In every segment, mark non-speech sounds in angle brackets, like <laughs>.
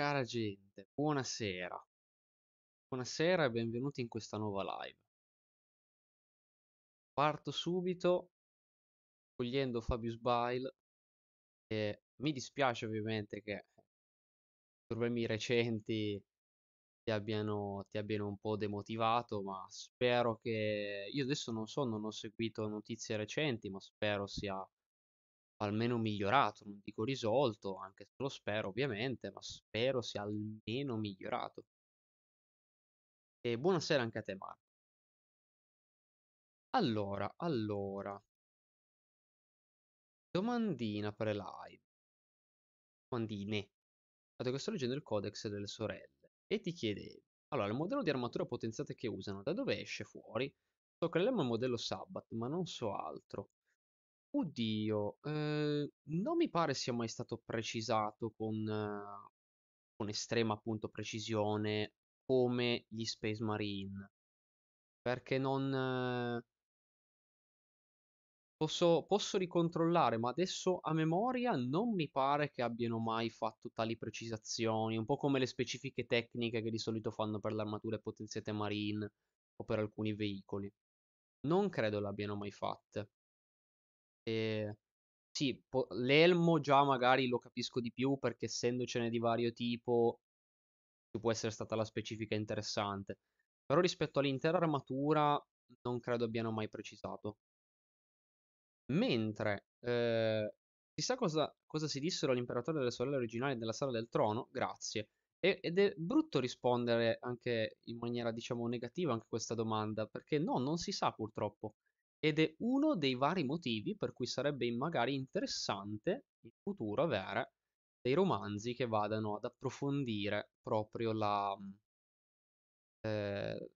Cara gente, buonasera. Buonasera e benvenuti in questa nuova live. Parto subito cogliendo Fabius Bile e mi dispiace ovviamente che i problemi recenti ti abbiano, ti abbiano un po' demotivato, ma spero che io adesso non so, non ho seguito notizie recenti, ma spero sia almeno migliorato, non dico risolto, anche se lo spero ovviamente, ma spero sia almeno migliorato. E buonasera anche a te Marco. Allora, allora. Domandina per live. Domandine. Dato che sto leggendo il codex delle sorelle e ti chiedevo, allora, il modello di armatura potenziata che usano, da dove esce fuori? So che l'emma è il modello Sabbath, ma non so altro. Oddio, ehm, non mi pare sia mai stato precisato con con estrema, appunto, precisione come gli Space Marine, perché non Posso posso ricontrollare, ma adesso a memoria non mi pare che abbiano mai fatto tali precisazioni, un po' come le specifiche tecniche che di solito fanno per le armature potenziate marine o per alcuni veicoli. Non credo l'abbiano mai fatte. E sì, po- l'elmo già magari lo capisco di più perché essendocene di vario tipo può essere stata la specifica interessante. Però rispetto all'intera armatura non credo abbiano mai precisato. Mentre eh, chissà cosa, cosa, si dissero all'imperatore delle sorelle originali della sala del trono, grazie. E, ed è brutto rispondere anche in maniera, diciamo, negativa anche a questa domanda, perché no, non si sa purtroppo. Ed è uno dei vari motivi per cui sarebbe magari interessante in futuro avere dei romanzi che vadano ad approfondire proprio la, mhmm, eh,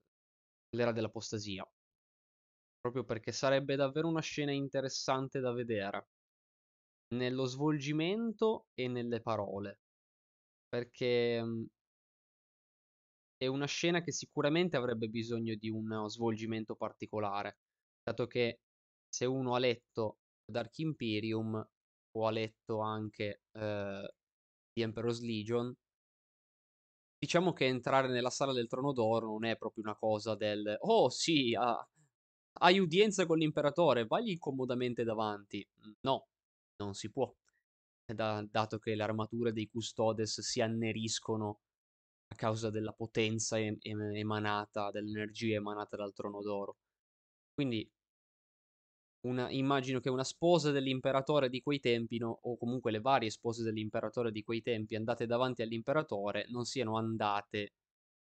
l'era dell'apostasia. Proprio perché sarebbe davvero una scena interessante da vedere nello svolgimento e nelle parole. Perché mhmm, è una scena che sicuramente avrebbe bisogno di uno svolgimento particolare. Dato che se uno ha letto Dark Imperium o ha letto anche eh, The Emperor's Legion, diciamo che entrare nella sala del trono d'oro non è proprio una cosa del oh sì, ah, hai udienza con l'imperatore, vagli comodamente davanti. No, non si può. Da, dato che le armature dei custodes si anneriscono a causa della potenza em- emanata, dell'energia emanata dal trono d'oro. Quindi una, immagino che una sposa dell'imperatore di quei tempi, no, o comunque le varie spose dell'imperatore di quei tempi andate davanti all'imperatore, non siano andate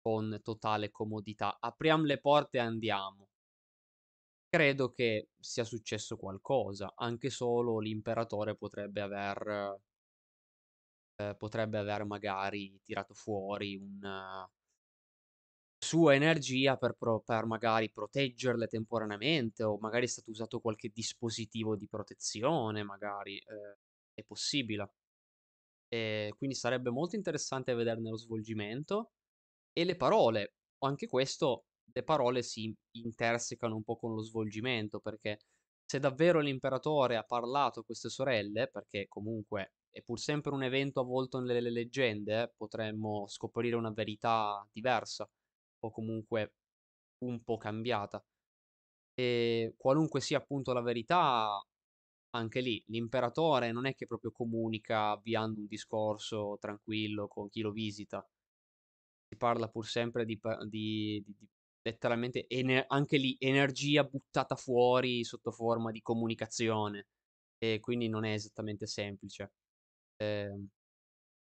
con totale comodità. Apriamo le porte e andiamo. Credo che sia successo qualcosa, anche solo l'imperatore potrebbe aver, eh, potrebbe aver magari tirato fuori un, sua energia per, pro- per magari proteggerle temporaneamente o magari è stato usato qualche dispositivo di protezione, magari eh, è possibile. E eh, quindi sarebbe molto interessante vederne lo svolgimento e le parole, anche questo le parole si intersecano un po' con lo svolgimento perché se davvero l'imperatore ha parlato a queste sorelle, perché comunque è pur sempre un evento avvolto nelle leggende, eh, potremmo scoprire una verità diversa o comunque un po' cambiata. E qualunque sia appunto la verità, anche lì l'imperatore non è che proprio comunica avviando un discorso tranquillo con chi lo visita. Si parla pur sempre di, di, di, di letteralmente ener- anche lì energia buttata fuori sotto forma di comunicazione e quindi non è esattamente semplice. Eh,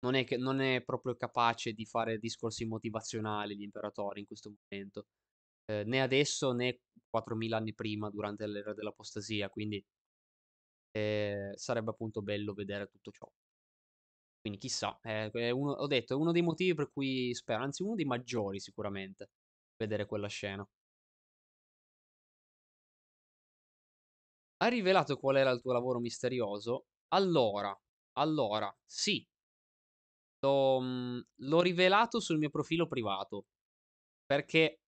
non è, che, non è proprio capace di fare discorsi motivazionali gli imperatori in questo momento, eh, né adesso né 4.000 anni prima durante l'era dell'apostasia, quindi eh, sarebbe appunto bello vedere tutto ciò. Quindi chissà, eh, uno, ho detto, è uno dei motivi per cui spero, anzi uno dei maggiori sicuramente, vedere quella scena. Hai rivelato qual era il tuo lavoro misterioso? Allora, allora, sì, l'ho, mhmm, l'ho rivelato sul mio profilo privato perché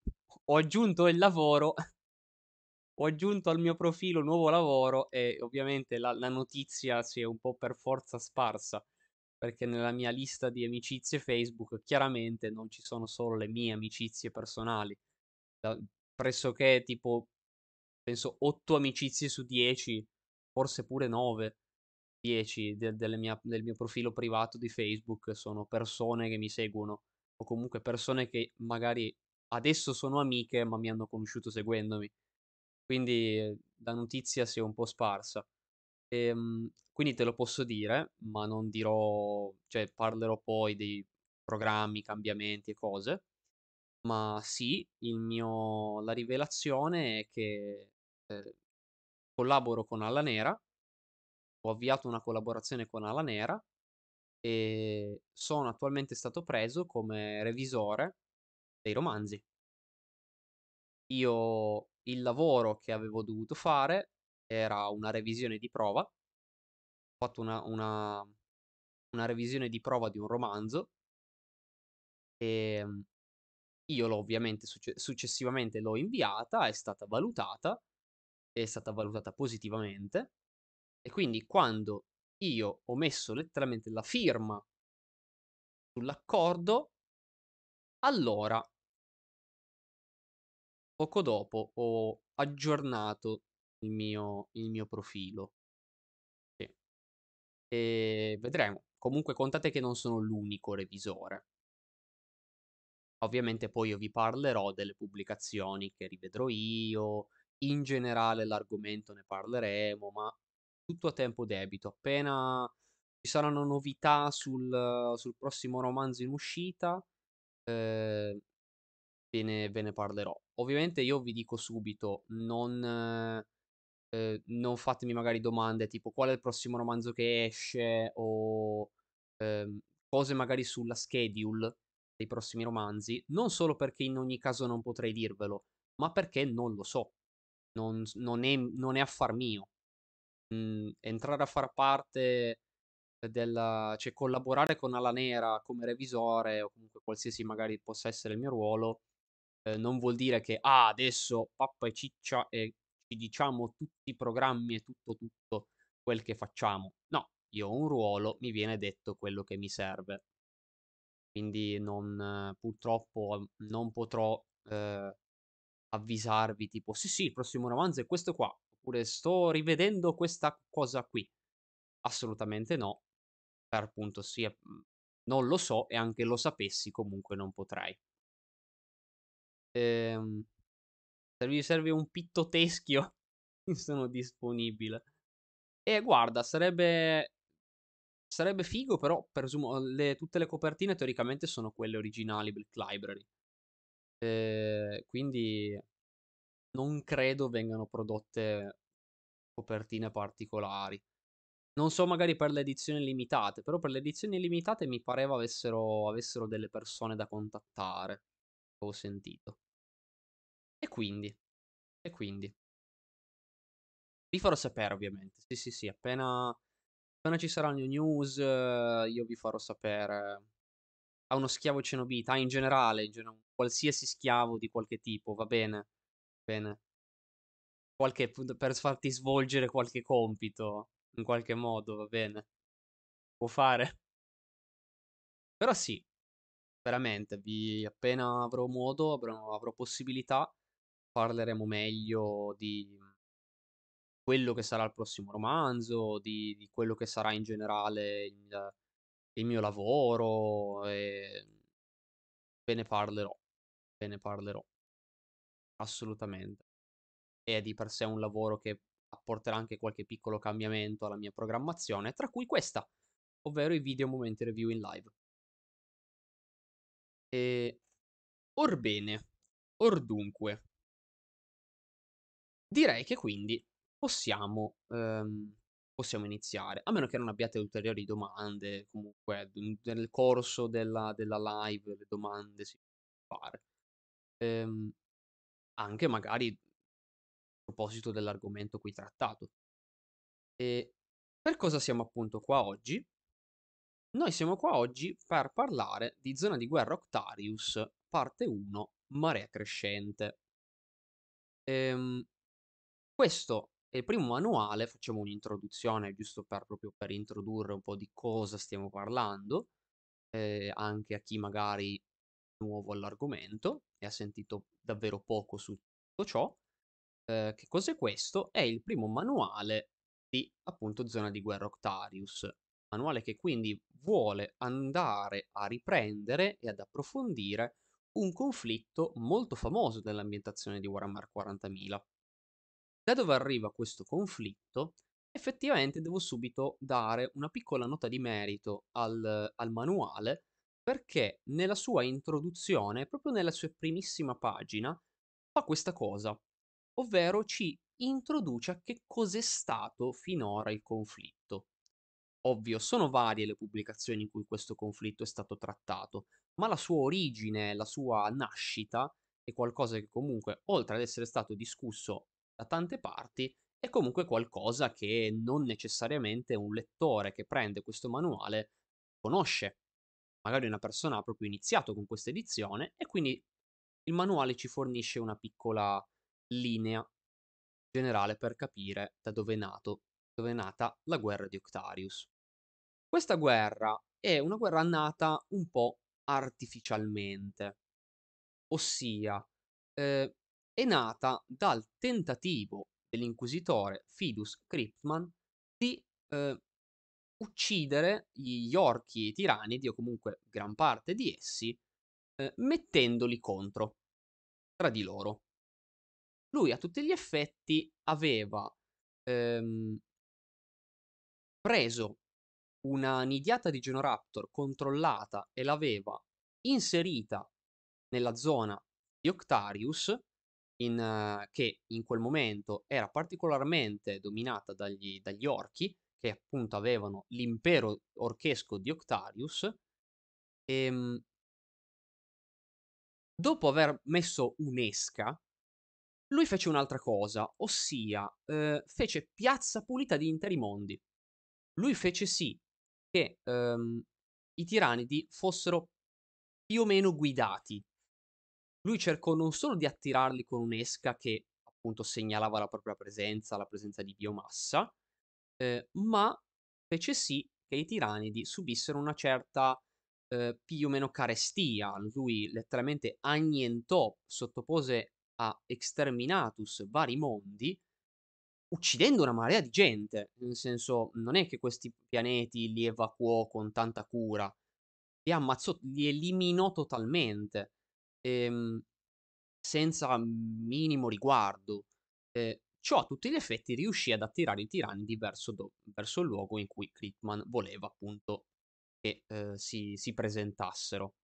ho aggiunto il lavoro, <laughs> ho aggiunto al mio profilo un nuovo lavoro e ovviamente la, la, notizia si è un po' per forza sparsa perché nella mia lista di amicizie Facebook chiaramente non ci sono solo le mie amicizie personali, da, pressoché tipo penso 8 amicizie su 10, forse pure 9 10 de- del mio profilo privato di Facebook sono persone che mi seguono o comunque persone che magari adesso sono amiche ma mi hanno conosciuto seguendomi. Quindi la notizia si è un po' sparsa. E, ehm, quindi te lo posso dire, ma non dirò, cioè parlerò poi dei programmi, cambiamenti e cose. Ma sì, mio, la rivelazione è che eh, collaboro con Alla Nera ho avviato una collaborazione con Ala Nera e sono attualmente stato preso come revisore dei romanzi. Io il lavoro che avevo dovuto fare era una revisione di prova. Ho fatto una, una, una revisione di prova di un romanzo e ehm, io l'ho ovviamente succe- successivamente l'ho inviata, è stata valutata, è stata valutata positivamente e quindi quando io ho messo letteralmente la firma sull'accordo, allora poco dopo ho aggiornato il mio, il mio profilo. Sì. E vedremo. Comunque contate che non sono l'unico revisore. Ovviamente poi io vi parlerò delle pubblicazioni che rivedrò io, in generale l'argomento ne parleremo, ma tutto a tempo debito. Appena ci saranno novità sul, sul prossimo romanzo in uscita, eh, ve, ne, ve, ne, parlerò. Ovviamente io vi dico subito, non, eh, non, fatemi magari domande tipo qual è il prossimo romanzo che esce o eh, cose magari sulla schedule dei prossimi romanzi, non solo perché in ogni caso non potrei dirvelo, ma perché non lo so. Non, non, è, non, è, affar mio mh, mhmm, entrare a far parte della, cioè collaborare con Ala Nera come revisore o comunque qualsiasi magari possa essere il mio ruolo, eh, non vuol dire che ah, adesso pappa e ciccia e ci diciamo tutti i programmi e tutto tutto quel che facciamo. No, io ho un ruolo, mi viene detto quello che mi serve. Quindi non, purtroppo mhmm, non potrò eh, avvisarvi tipo sì sì il prossimo romanzo è questo qua, oppure sto rivedendo questa cosa qui. Assolutamente no, per appunto sì, mhmm, non lo so e anche lo sapessi comunque non potrei. Ehm, se vi serve un pittoteschio, <laughs> sono disponibile. E guarda, sarebbe Sarebbe figo, però presumo le, tutte le copertine teoricamente sono quelle originali Black Library. Ehm, quindi non credo vengano prodotte copertine particolari. Non so magari per le edizioni limitate, però per le edizioni limitate mi pareva avessero, avessero delle persone da contattare. Ho sentito. E quindi. E quindi. Vi farò sapere ovviamente. Sì, sì, sì, appena, appena ci saranno news io vi farò sapere. A uno schiavo cenobita, ah, in generale, in generale, qualsiasi schiavo di qualche tipo, va bene bene. Qualche, per farti svolgere qualche compito, in qualche modo, va bene. Può fare. Però sì, veramente, vi, appena avrò modo, avrò, avrò possibilità, parleremo meglio di quello che sarà il prossimo romanzo, di, di quello che sarà in generale il, il mio lavoro e ve ne parlerò. Ve ne parlerò assolutamente. E è di per sé un lavoro che apporterà anche qualche piccolo cambiamento alla mia programmazione, tra cui questa, ovvero i video momenti review in live. E... Orbene, or dunque, Direi che quindi possiamo, ehm, possiamo, iniziare, a meno che non abbiate ulteriori domande, comunque nel corso della, della live le domande si possono fare. Ehm, anche magari mhmm, a proposito dell'argomento qui trattato. E per cosa siamo appunto qua oggi? Noi siamo qua oggi per parlare di Zona di guerra Octarius, parte 1, Marea crescente. Ehm, questo è il primo manuale, facciamo un'introduzione giusto per, proprio per introdurre un po' di cosa stiamo parlando, eh, anche a chi magari è nuovo all'argomento ha sentito davvero poco su tutto ciò. Eh, che cos'è questo? È il primo manuale di appunto Zona di Guerra Octarius, manuale che quindi vuole andare a riprendere e ad approfondire un conflitto molto famoso dell'ambientazione di Warhammer 40.000. Da dove arriva questo conflitto? Effettivamente devo subito dare una piccola nota di merito al, al manuale perché nella sua introduzione, proprio nella sua primissima pagina, fa questa cosa, ovvero ci introduce a che cos'è stato finora il conflitto. Ovvio, sono varie le pubblicazioni in cui questo conflitto è stato trattato, ma la sua origine, la sua nascita è qualcosa che comunque, oltre ad essere stato discusso da tante parti, è comunque qualcosa che non necessariamente un lettore che prende questo manuale conosce magari una persona ha proprio iniziato con questa edizione e quindi il manuale ci fornisce una piccola linea generale per capire da dove è, nato, dove è nata la guerra di Octarius. Questa guerra è una guerra nata un po' artificialmente, ossia eh, è nata dal tentativo dell'inquisitore Fidus Cryptman di eh, uccidere gli orchi tiranidi, o comunque gran parte di essi, eh, mettendoli contro tra di loro. Lui a tutti gli effetti aveva ehm, preso una nidiata di Genoraptor controllata e l'aveva inserita nella zona di Octarius, in, uh, che in quel momento era particolarmente dominata dagli, dagli orchi, che appunto avevano l'impero orchesco di Octarius. E, ehm, dopo aver messo un'esca, lui fece un'altra cosa, ossia eh, fece piazza pulita di interi mondi. Lui fece sì che ehm, i tiranidi fossero più o meno guidati. Lui cercò non solo di attirarli con un'esca che appunto segnalava la propria presenza, la presenza di biomassa, Ehm, ma fece sì che i tiranidi subissero una certa, ehm, più o meno carestia. Lui letteralmente annientò, sottopose a exterminatus vari mondi, uccidendo una marea di gente. Nel senso, non è che questi pianeti li evacuò con tanta cura, li ammazzò, li eliminò totalmente, ehm, senza minimo riguardo. Eh, Ciò a tutti gli effetti riuscì ad attirare i tiranni verso, do- verso il luogo in cui Critman voleva appunto che eh, si, si presentassero.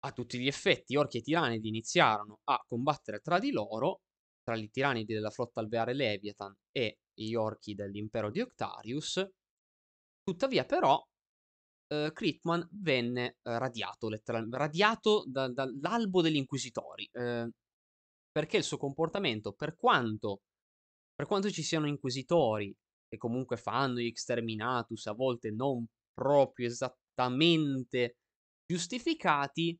A tutti gli effetti, orchi e tiranidi iniziarono a combattere tra di loro, tra i tiranidi della flotta alveare Leviathan e gli orchi dell'impero di Octarius. Tuttavia, però, eh, Crickman venne eh, radiato, letteral- radiato da- dall'albo degli inquisitori. Eh, perché il suo comportamento, per quanto, per quanto ci siano inquisitori che comunque fanno gli exterminatus, a volte non proprio esattamente giustificati,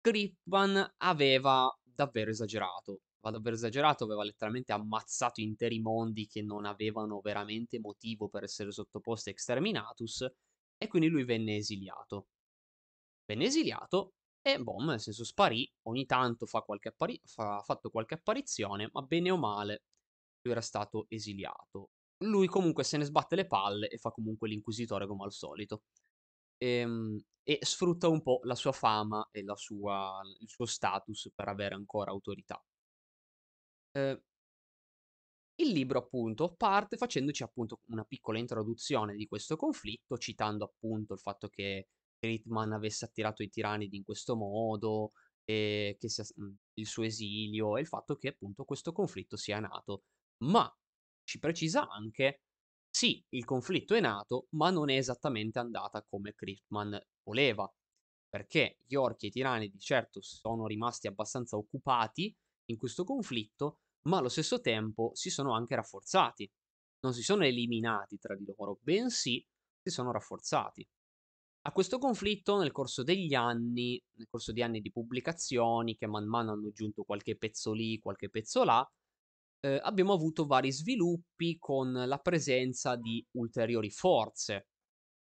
Crippman aveva davvero esagerato. Va davvero esagerato, aveva letteralmente ammazzato interi mondi che non avevano veramente motivo per essere sottoposti a exterminatus e quindi lui venne esiliato. Venne esiliato e boh, nel senso sparì, ogni tanto fa qualche appari- fa- ha fatto qualche apparizione, ma bene o male lui era stato esiliato. Lui comunque se ne sbatte le palle e fa comunque l'inquisitore come al solito. Ehm, e sfrutta un po' la sua fama e la sua, il suo status per avere ancora autorità. Eh, il libro appunto parte facendoci appunto una piccola introduzione di questo conflitto, citando appunto il fatto che Ritman avesse attirato i tiranidi in questo modo, eh, sia, mhmm, il suo esilio e il fatto che appunto questo conflitto sia nato. Ma ci precisa anche, sì, il conflitto è nato, ma non è esattamente andata come Ritman voleva, perché gli orchi e i tiranidi certo sono rimasti abbastanza occupati in questo conflitto, ma allo stesso tempo si sono anche rafforzati. Non si sono eliminati tra di loro, bensì si sono rafforzati. A questo conflitto nel corso degli anni, nel corso di anni di pubblicazioni che man mano hanno aggiunto qualche pezzo lì, qualche pezzo là, eh, abbiamo avuto vari sviluppi con la presenza di ulteriori forze.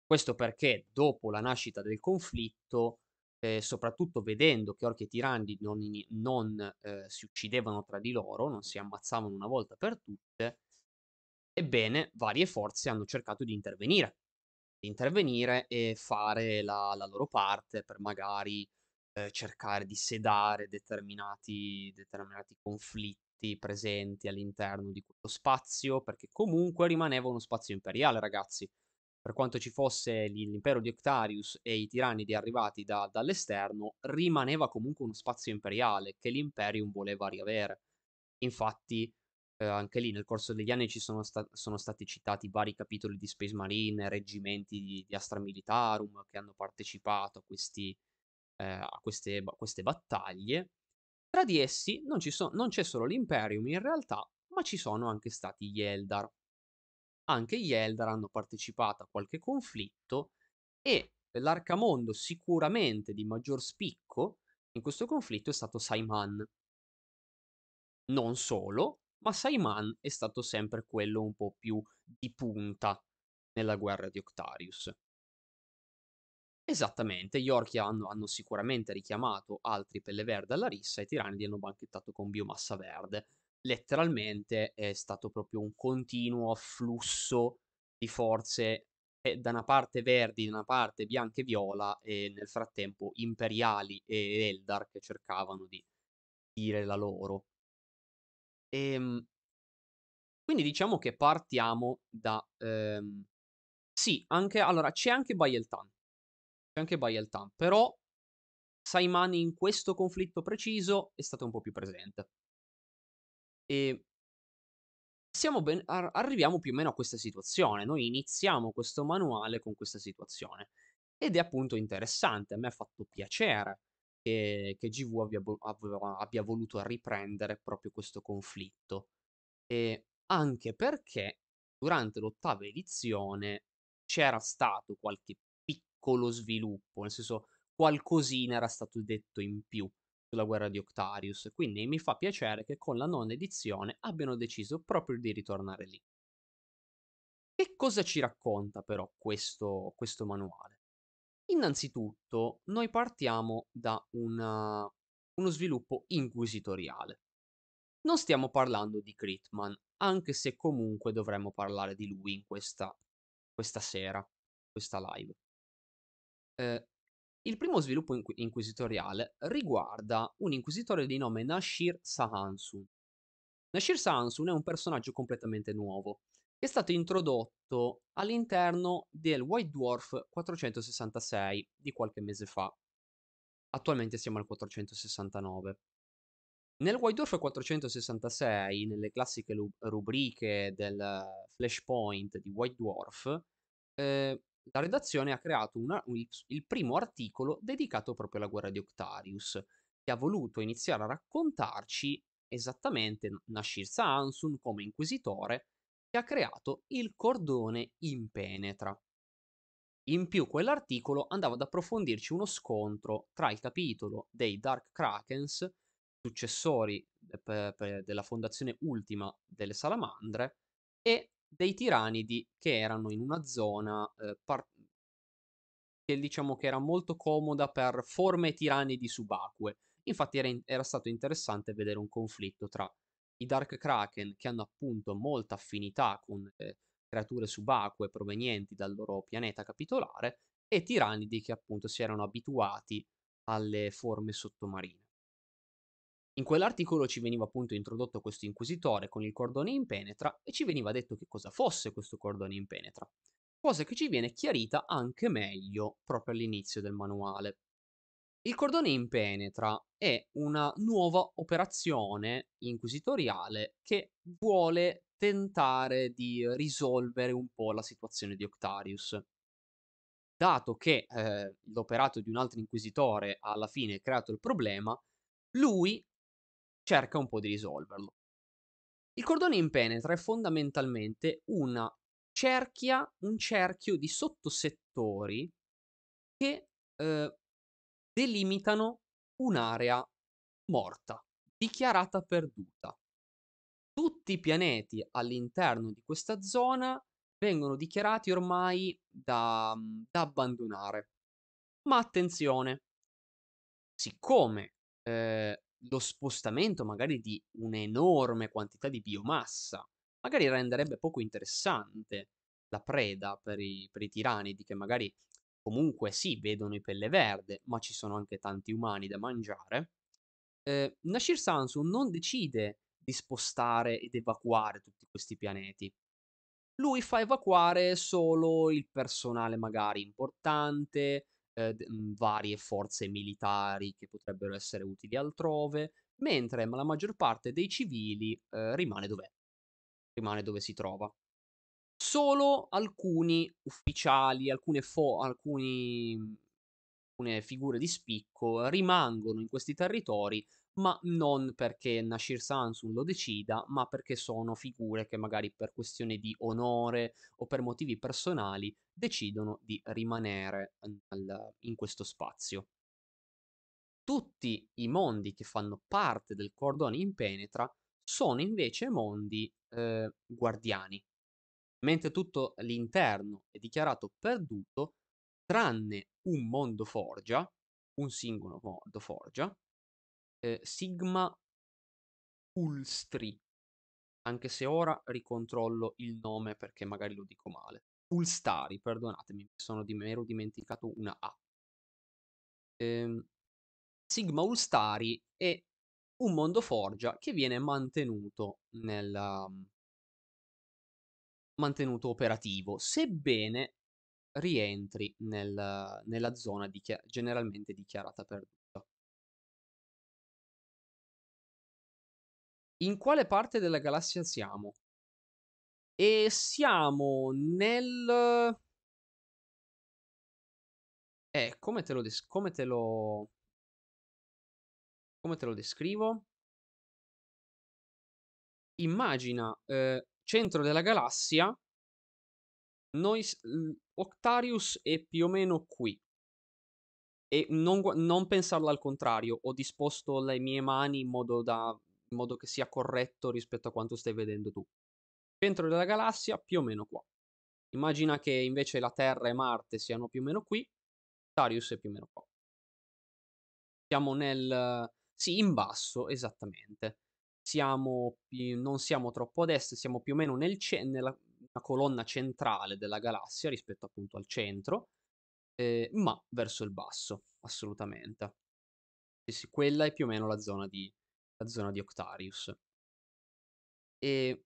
Questo perché dopo la nascita del conflitto, eh, soprattutto vedendo che orchi e tirandi non, non eh, si uccidevano tra di loro, non si ammazzavano una volta per tutte, ebbene varie forze hanno cercato di intervenire intervenire e fare la, la loro parte per magari eh, cercare di sedare determinati, determinati conflitti presenti all'interno di quello spazio, perché comunque rimaneva uno spazio imperiale, ragazzi. Per quanto ci fosse l'impero di Octarius e i tirannidi arrivati da, dall'esterno, rimaneva comunque uno spazio imperiale che l'Imperium voleva riavere. Infatti, eh, anche lì nel corso degli anni ci sono, sta- sono, stati citati vari capitoli di Space Marine, reggimenti di, di Astra Militarum che hanno partecipato a, questi, eh, a queste, a queste, battaglie. Tra di essi non, so- non c'è solo l'Imperium in realtà, ma ci sono anche stati gli Eldar. Anche gli Eldar hanno partecipato a qualche conflitto e l'arcamondo sicuramente di maggior spicco in questo conflitto è stato Saiman. Non solo, ma Saiman è stato sempre quello un po' più di punta nella guerra di Octarius. Esattamente, gli orchi hanno, hanno sicuramente richiamato altri pelle verde alla rissa e i li hanno banchettato con biomassa verde. Letteralmente è stato proprio un continuo afflusso di forze eh, da una parte verdi, da una parte bianca e viola e nel frattempo imperiali e Eldar che cercavano di dire la loro. Ehm, quindi diciamo che partiamo da... Ehm, sì, anche... Allora, c'è anche Bayeltan. C'è anche Bayeltan, però Saimani in questo conflitto preciso è stato un po' più presente. E ben, ar- arriviamo più o meno a questa situazione. Noi iniziamo questo manuale con questa situazione. Ed è appunto interessante, a me ha fatto piacere che, che GV abbia, abbia voluto riprendere proprio questo conflitto. E anche perché durante l'ottava edizione c'era stato qualche piccolo sviluppo, nel senso qualcosina era stato detto in più sulla guerra di Octarius, quindi mi fa piacere che con la nona edizione abbiano deciso proprio di ritornare lì. Che cosa ci racconta però questo, questo manuale? Innanzitutto noi partiamo da una- uno sviluppo inquisitoriale. Non stiamo parlando di Critman, anche se comunque dovremmo parlare di lui in questa, questa sera, questa live. Eh, il primo sviluppo inquisitoriale riguarda un inquisitore di nome Nashir Sahansun. Nashir Sahansun è un personaggio completamente nuovo, è stato introdotto all'interno del White Dwarf 466 di qualche mese fa. Attualmente siamo al 469. Nel White Dwarf 466, nelle classiche lu- rubriche del Flashpoint di White Dwarf, eh, la redazione ha creato una, il, il primo articolo dedicato proprio alla guerra di Octarius, che ha voluto iniziare a raccontarci esattamente Nashir Sansun come inquisitore ha creato il cordone impenetra. In più quell'articolo andava ad approfondirci uno scontro tra il capitolo dei Dark Krakens, successori eh, della fondazione ultima delle salamandre, e dei tiranidi che erano in una zona eh, par- che diciamo che era molto comoda per forme tiranidi subacquee. Infatti era, in- era stato interessante vedere un conflitto tra i Dark Kraken, che hanno appunto molta affinità con eh, creature subacquee provenienti dal loro pianeta capitolare, e tirannidi che appunto si erano abituati alle forme sottomarine. In quell'articolo ci veniva appunto introdotto questo inquisitore con il cordone in penetra e ci veniva detto che cosa fosse questo cordone in penetra. cosa che ci viene chiarita anche meglio proprio all'inizio del manuale. Il cordone impenetra è una nuova operazione inquisitoriale che vuole tentare di risolvere un po' la situazione di Octarius. Dato che eh, l'operato di un altro inquisitore alla fine ha creato il problema, lui cerca un po' di risolverlo. Il cordone impenetra è fondamentalmente una cerchia, un cerchio di sottosettori che eh, delimitano un'area morta, dichiarata perduta. Tutti i pianeti all'interno di questa zona vengono dichiarati ormai da, da abbandonare. Ma attenzione, siccome eh, lo spostamento magari di un'enorme quantità di biomassa magari renderebbe poco interessante la preda per i, per i tiranidi che magari comunque sì, vedono i pelle verde, ma ci sono anche tanti umani da mangiare, eh, Nashir Sansu non decide di spostare ed evacuare tutti questi pianeti. Lui fa evacuare solo il personale magari importante, eh, mhmm, varie forze militari che potrebbero essere utili altrove, mentre la maggior parte dei civili eh, rimane dov'è, rimane dove si trova. Solo alcuni ufficiali, alcune fo alcuni mhmm, alcune figure di spicco rimangono in questi territori, ma non perché Nashir Sansun lo decida, ma perché sono figure che magari per questione di onore o per motivi personali decidono di rimanere al, in questo spazio. Tutti i mondi che fanno parte del cordone impenetra sono invece mondi eh, guardiani, mentre tutto l'interno è dichiarato perduto tranne un mondo forgia, un singolo mondo forgia, eh, Sigma Ulstri, anche se ora ricontrollo il nome perché magari lo dico male. Ulstari, perdonatemi, mi sono di mero dimenticato una A. Eh, Sigma Ulstari è un mondo forgia che viene mantenuto nella, mantenuto operativo, sebbene rientri nel, nella zona dichia- generalmente dichiarata perduta. In quale parte della galassia siamo? E siamo nel... Eh, come te lo... Des- come te lo... Come te lo descrivo? Immagina eh, centro della galassia, noi, Octarius è più o meno qui. E non, non pensarla al contrario, ho disposto le mie mani in modo, da, in modo che sia corretto rispetto a quanto stai vedendo tu. Centro della galassia più o meno qua. Immagina che invece la Terra e Marte siano più o meno qui, Octarius è più o meno qua. Siamo nel... sì, in basso, esattamente siamo pi- non siamo troppo a destra, siamo più o meno nel ce- nella nella colonna centrale della galassia rispetto appunto al centro, eh, ma verso il basso, assolutamente. Sì, sì, quella è più o meno la zona di, la zona di Octarius. E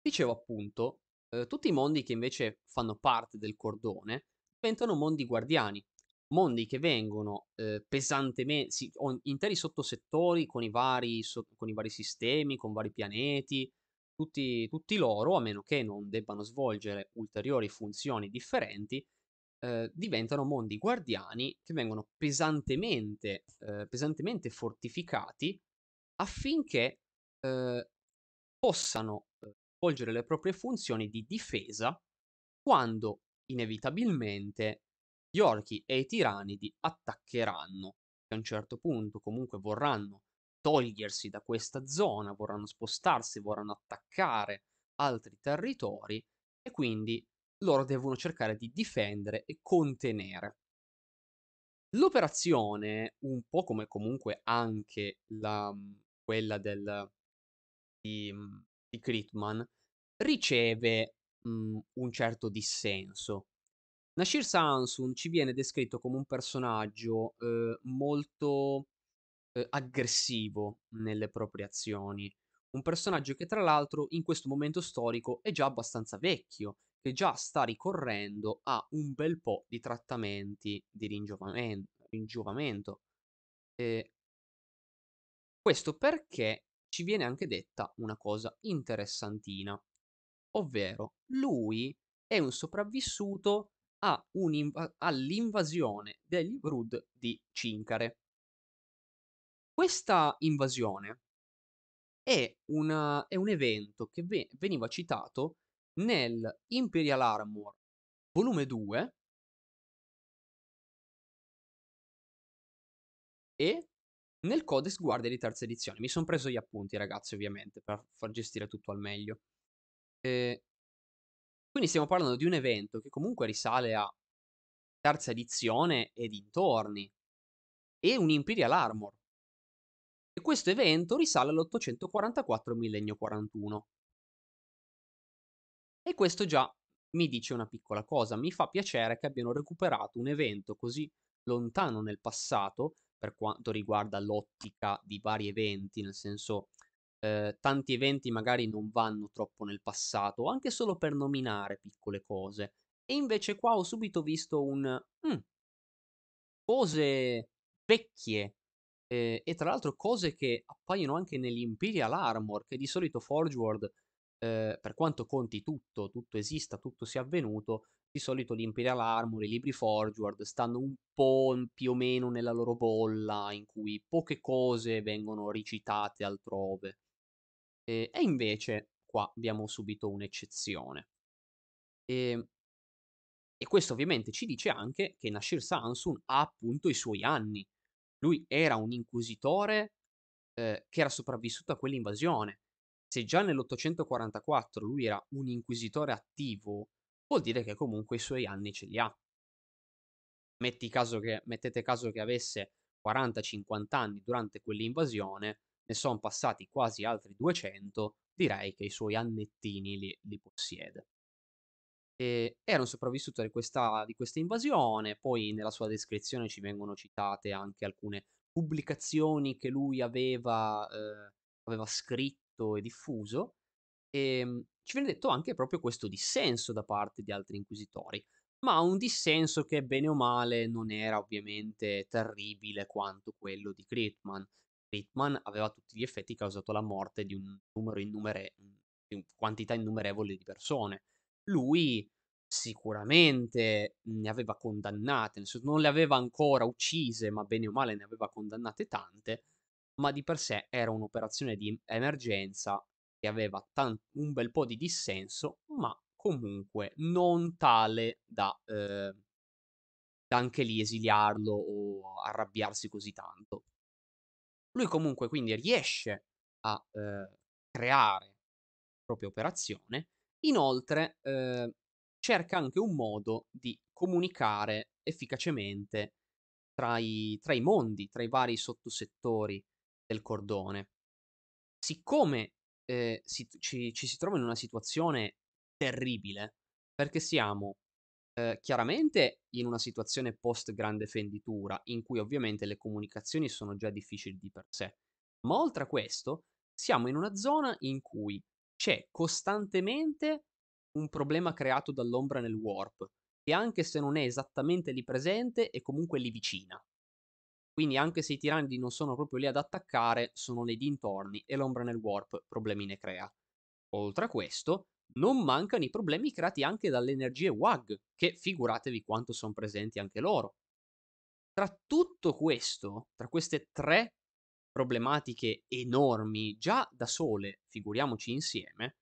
dicevo appunto, eh, tutti i mondi che invece fanno parte del cordone diventano mondi guardiani, mondi che vengono eh, pesantemente, sì, interi sottosettori con i, vari, so, con i vari sistemi, con vari pianeti, tutti, tutti, loro, a meno che non debbano svolgere ulteriori funzioni differenti, eh, diventano mondi guardiani che vengono pesantemente, eh, pesantemente fortificati affinché ehm, possano ehm, svolgere le proprie funzioni di difesa quando inevitabilmente gli orchi e i tiranidi attaccheranno a un certo punto comunque vorranno togliersi da questa zona, vorranno spostarsi, vorranno attaccare altri territori e quindi loro devono cercare di difendere e contenere. L'operazione, un po' come comunque anche la, mm, quella del, di, mm, di Critman, riceve mh, mm, un certo dissenso. Nasheer Sansun ci viene descritto come un personaggio eh, molto eh, aggressivo nelle proprie azioni. Un personaggio che, tra l'altro, in questo momento storico è già abbastanza vecchio, che già sta ricorrendo a un bel po' di trattamenti di ringiovamen- ringiovamento. Eh, questo perché ci viene anche detta una cosa interessantina, ovvero lui è un sopravvissuto all'invasione degli Brood di Cincare. Questa invasione è, una, è un evento che ve, veniva citato nel Imperial Armor volume 2 e nel Codex Guardia di terza edizione. Mi sono preso gli appunti, ragazzi, ovviamente, per far gestire tutto al meglio. Eh, quindi stiamo parlando di un evento che comunque risale a terza edizione e dintorni, e un Imperial Armor. E questo evento risale all'844 millennio 41. E questo già mi dice una piccola cosa, mi fa piacere che abbiano recuperato un evento così lontano nel passato, per quanto riguarda l'ottica di vari eventi, nel senso eh, tanti eventi magari non vanno troppo nel passato, anche solo per nominare piccole cose. E invece qua ho subito visto un... Mm, cose vecchie eh, e tra l'altro cose che appaiono anche nell'Imperial Armor, che di solito Forge World, eh, per quanto conti tutto, tutto esista, tutto sia avvenuto, di solito l'Imperial Armor, i libri Forge World stanno un po' più o meno nella loro bolla, in cui poche cose vengono recitate altrove. Ehm, e invece qua abbiamo subito un'eccezione. Ehm, e questo ovviamente ci dice anche che Nashir Samsun ha appunto i suoi anni. Lui era un inquisitore eh, che era sopravvissuto a quell'invasione. Se già nell'844 lui era un inquisitore attivo, vuol dire che comunque i suoi anni ce li ha. Metti caso che, mettete caso che avesse 40-50 anni durante quell'invasione, ne sono passati quasi altri 200, direi che i suoi annettini li, li possiede. E era un sopravvissuto di questa, di questa invasione, poi nella sua descrizione ci vengono citate anche alcune pubblicazioni che lui aveva, eh, aveva scritto e diffuso, e ehm, ci viene detto anche proprio questo dissenso da parte di altri inquisitori, ma un dissenso che bene o male non era ovviamente terribile quanto quello di Critman, Bateman aveva tutti gli effetti causato la morte di un numero innumere- di un quantità innumerevole di persone. Lui sicuramente ne aveva condannate, non le aveva ancora uccise, ma bene o male ne aveva condannate tante, ma di per sé era un'operazione di emergenza che aveva tan- un bel po' di dissenso, ma comunque non tale da, eh, da anche lì esiliarlo o arrabbiarsi così tanto. Lui comunque quindi riesce a eh, creare la propria operazione, inoltre eh, cerca anche un modo di comunicare efficacemente tra i, tra i mondi, tra i vari sottosettori del cordone. Siccome eh, si, ci, ci si trova in una situazione terribile, perché siamo Ehm, chiaramente in una situazione post grande fenditura, in cui ovviamente le comunicazioni sono già difficili di per sé, ma oltre a questo siamo in una zona in cui c'è costantemente un problema creato dall'ombra nel warp, che anche se non è esattamente lì presente, è comunque lì vicina. Quindi anche se i tirandi non sono proprio lì ad attaccare, sono nei dintorni e l'ombra nel warp problemi ne crea. Oltre a questo, non mancano i problemi creati anche dalle energie WAG, che figuratevi quanto sono presenti anche loro. Tra tutto questo, tra queste tre problematiche enormi già da sole, figuriamoci insieme,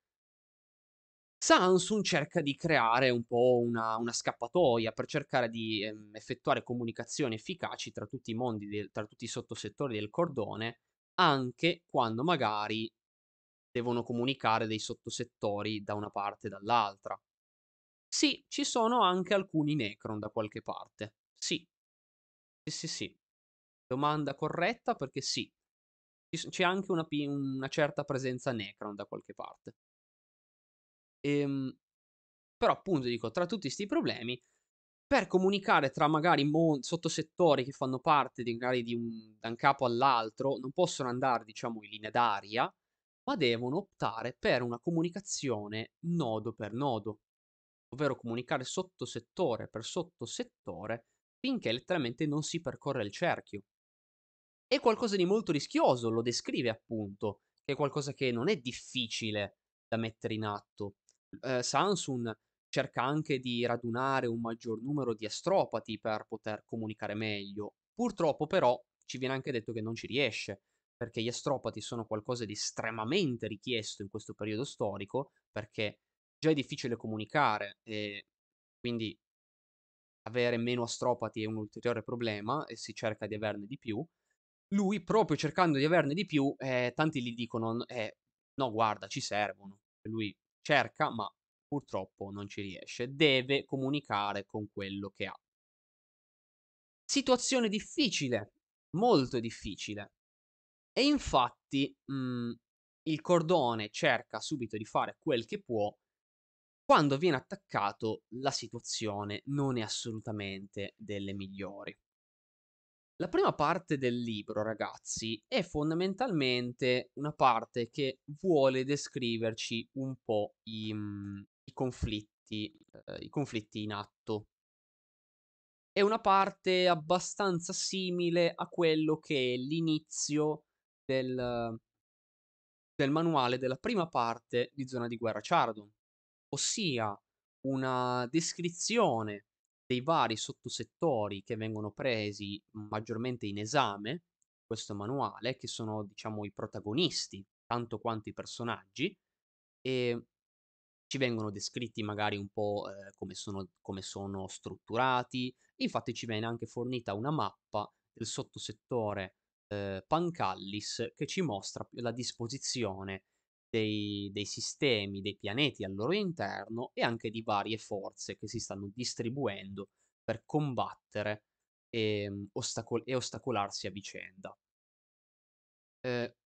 Samsung cerca di creare un po' una, una scappatoia per cercare di ehm, effettuare comunicazioni efficaci tra tutti i mondi, del, tra tutti i sottosettori del cordone, anche quando magari devono comunicare dei sottosettori da una parte e dall'altra. Sì, ci sono anche alcuni Necron da qualche parte. Sì. Sì, sì, sì. Domanda corretta perché sì. C'è anche una, una certa presenza Necron da qualche parte. Ehm, però appunto dico, tra tutti questi problemi, per comunicare tra magari mon- sottosettori che fanno parte di, magari di un, da un capo all'altro, non possono andare diciamo in linea d'aria, ma devono optare per una comunicazione nodo per nodo, ovvero comunicare sottosettore per sottosettore finché letteralmente non si percorre il cerchio. È qualcosa di molto rischioso, lo descrive appunto, è qualcosa che non è difficile da mettere in atto. Eh, Samsung cerca anche di radunare un maggior numero di astropati per poter comunicare meglio. Purtroppo però ci viene anche detto che non ci riesce, perché gli astropati sono qualcosa di estremamente richiesto in questo periodo storico, perché già è difficile comunicare e quindi avere meno astropati è un ulteriore problema e si cerca di averne di più. Lui, proprio cercando di averne di più, eh, tanti gli dicono: eh, No, guarda, ci servono. Lui cerca, ma purtroppo non ci riesce. Deve comunicare con quello che ha. Situazione difficile, molto difficile. E infatti, mhmm, il cordone cerca subito di fare quel che può. Quando viene attaccato, la situazione non è assolutamente delle migliori. La prima parte del libro, ragazzi, è fondamentalmente una parte che vuole descriverci un po' i, mhmm, i conflitti, ehm, i conflitti in atto. È una parte abbastanza simile a quello che è l'inizio del del manuale della prima parte di Zona di Guerra Chardon, ossia una descrizione dei vari sottosettori che vengono presi maggiormente in esame questo manuale, che sono diciamo i protagonisti, tanto quanto i personaggi, e ci vengono descritti magari un po' eh, come, sono, come sono strutturati, infatti ci viene anche fornita una mappa del sottosettore eh, Pancallis che ci mostra la disposizione dei, dei, sistemi, dei pianeti al loro interno e anche di varie forze che si stanno distribuendo per combattere e, mm, ostacol- e ostacolarsi a vicenda. Eh,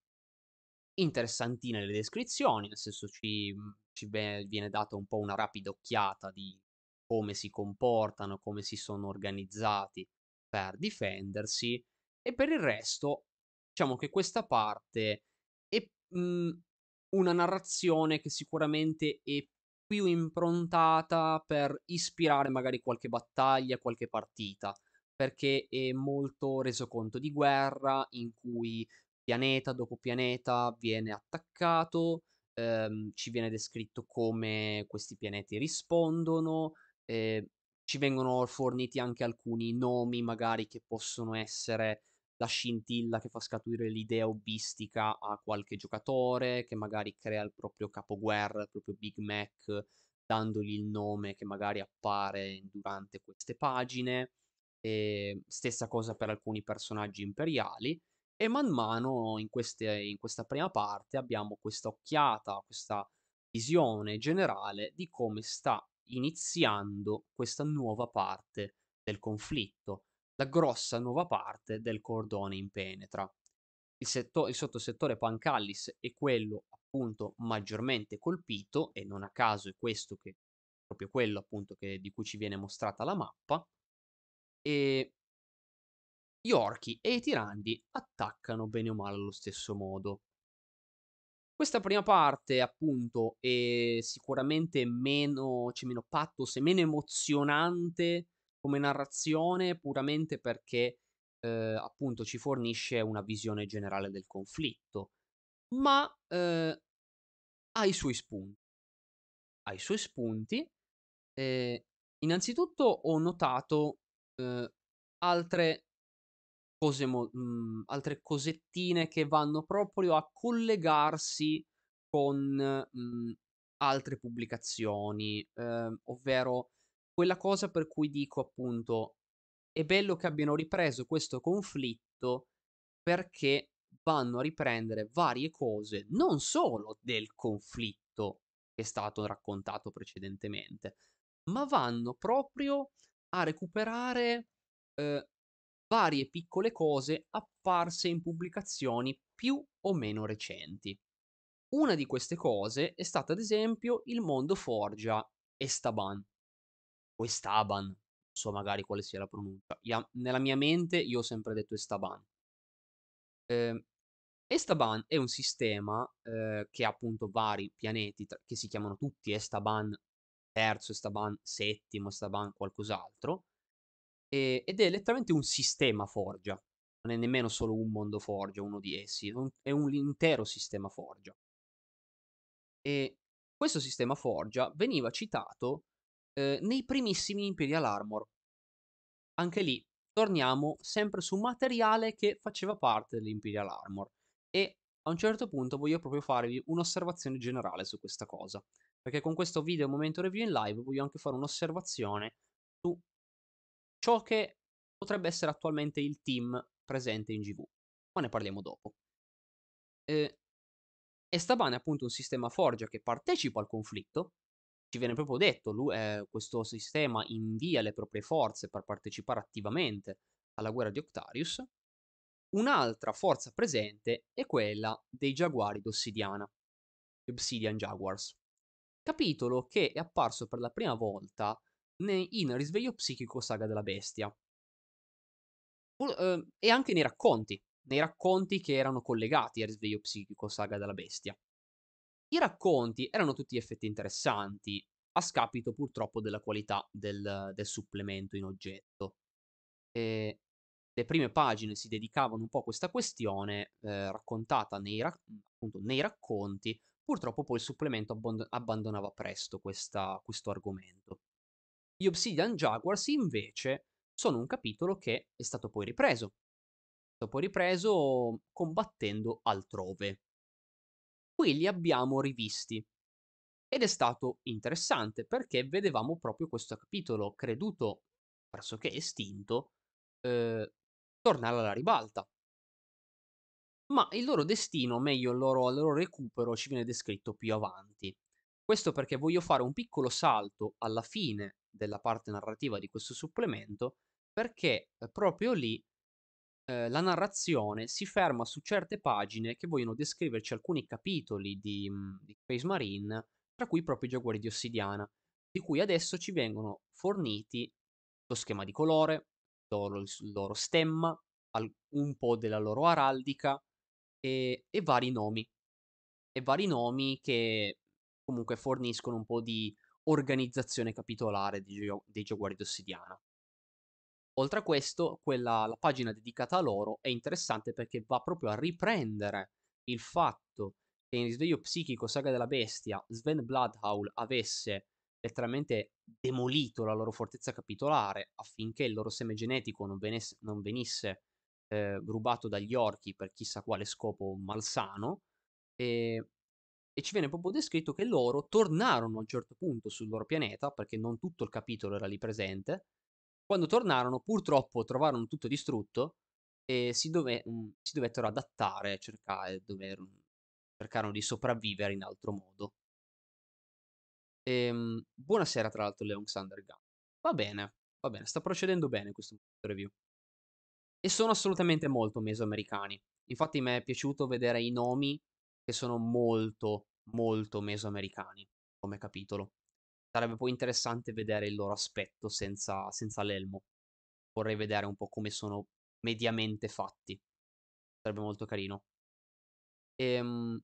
interessantine le descrizioni, nel senso ci, mm, ci viene data un po' una rapida occhiata di come si comportano, come si sono organizzati per difendersi e per il resto, diciamo che questa parte è mh, mhmm, una narrazione che sicuramente è più improntata per ispirare magari qualche battaglia, qualche partita, perché è molto reso conto di guerra in cui pianeta dopo pianeta viene attaccato, ehm, ci viene descritto come questi pianeti rispondono, eh, ci vengono forniti anche alcuni nomi magari che possono essere la scintilla che fa scaturire l'idea hobbistica a qualche giocatore, che magari crea il proprio capoguerra, il proprio Big Mac, dandogli il nome che magari appare durante queste pagine. E ehm, stessa cosa per alcuni personaggi imperiali. E man mano in, queste, in questa prima parte abbiamo questa occhiata, questa visione generale di come sta iniziando questa nuova parte del conflitto la grossa nuova parte del cordone impenetra. Il, setto- il sottosettore pancallis è quello appunto maggiormente colpito e non a caso è questo che proprio quello appunto che, di cui ci viene mostrata la mappa e gli orchi e i tirandi attaccano bene o male allo stesso modo. Questa prima parte, appunto, è sicuramente meno, cioè meno pathos e meno emozionante come narrazione puramente perché eh, appunto ci fornisce una visione generale del conflitto, ma eh, ha i suoi spunti. Ha i suoi spunti. Eh, innanzitutto ho notato ehm, altre cose, mo- mh, mhmm, altre cosettine che vanno proprio a collegarsi con mh, mhmm, altre pubblicazioni, ehm, ovvero quella cosa per cui dico appunto è bello che abbiano ripreso questo conflitto perché vanno a riprendere varie cose, non solo del conflitto che è stato raccontato precedentemente, ma vanno proprio a recuperare eh, varie piccole cose apparse in pubblicazioni più o meno recenti. Una di queste cose è stata ad esempio il mondo Forgia Estaban, o Estaban, non so magari quale sia la pronuncia. Ia- nella mia mente io ho sempre detto Estaban. Eh, Estaban è un sistema eh, che ha appunto vari pianeti tra- che si chiamano tutti Estaban terzo, Estaban settimo, Estaban qualcos'altro e- ehm, ed è letteralmente un sistema forgia. Non è nemmeno solo un mondo forgia, uno di essi, è un intero sistema forgia. E questo sistema forgia veniva citato eh, nei primissimi Imperial Armor. Anche lì torniamo sempre su materiale che faceva parte dell'Imperial Armor e a un certo punto voglio proprio farvi un'osservazione generale su questa cosa, perché con questo video momento review in live voglio anche fare un'osservazione su ciò che potrebbe essere attualmente il team presente in GV, ma ne parliamo dopo. Eh, Estaban è appunto un sistema forgia che partecipa al conflitto, ci viene proprio detto, lui, eh, questo sistema invia le proprie forze per partecipare attivamente alla guerra di Octarius. Un'altra forza presente è quella dei giaguari d'Ossidiana, gli Obsidian Jaguars, capitolo che è apparso per la prima volta in Risveglio Psichico Saga della Bestia, ehm, e anche nei racconti, nei racconti che erano collegati a Risveglio Psichico Saga della Bestia. I racconti erano tutti effetti interessanti, a scapito purtroppo della qualità del, del supplemento in oggetto. E le prime pagine si dedicavano un po' a questa questione, eh, raccontata nei, ra- appunto, nei, racconti, purtroppo poi il supplemento abbond- abbandonava presto questa, questo argomento. Gli Obsidian Jaguars invece sono un capitolo che è stato poi ripreso, è stato poi ripreso combattendo altrove qui li abbiamo rivisti. Ed è stato interessante perché vedevamo proprio questo capitolo creduto pressoché estinto eh, tornare alla ribalta. Ma il loro destino, meglio il loro, il loro recupero, ci viene descritto più avanti. Questo perché voglio fare un piccolo salto alla fine della parte narrativa di questo supplemento, perché eh, proprio lì ehm, la narrazione si ferma su certe pagine che vogliono descriverci alcuni capitoli di, mm, di Space Marine, tra cui proprio i Giaguari di Ossidiana, di cui adesso ci vengono forniti lo schema di colore, loro, il loro stemma, un po' della loro araldica e, e vari nomi. E vari nomi che comunque forniscono un po' di organizzazione capitolare di dei Giaguari d'Ossidiana. Oltre a questo, quella, la pagina dedicata a loro è interessante perché va proprio a riprendere il fatto che in risveglio psichico Saga della Bestia Sven Bloodhowl avesse letteralmente demolito la loro fortezza capitolare affinché il loro seme genetico non, venesse, non venisse eh, rubato dagli orchi per chissà quale scopo malsano. E, e ci viene proprio descritto che loro tornarono a un certo punto sul loro pianeta, perché non tutto il capitolo era lì presente, quando tornarono, purtroppo trovarono tutto distrutto e si, dove- mm, si dovettero adattare, cercare, dover- cercarono di sopravvivere in altro modo. Ehm, buonasera, tra l'altro, Leon Sandergan. Va bene, va bene, sta procedendo bene questo review. E sono assolutamente molto mesoamericani. Infatti mi è piaciuto vedere i nomi che sono molto, molto mesoamericani come capitolo. Sarebbe poi interessante vedere il loro aspetto senza, senza l'elmo. Vorrei vedere un po' come sono mediamente fatti. Sarebbe molto carino. Ehm,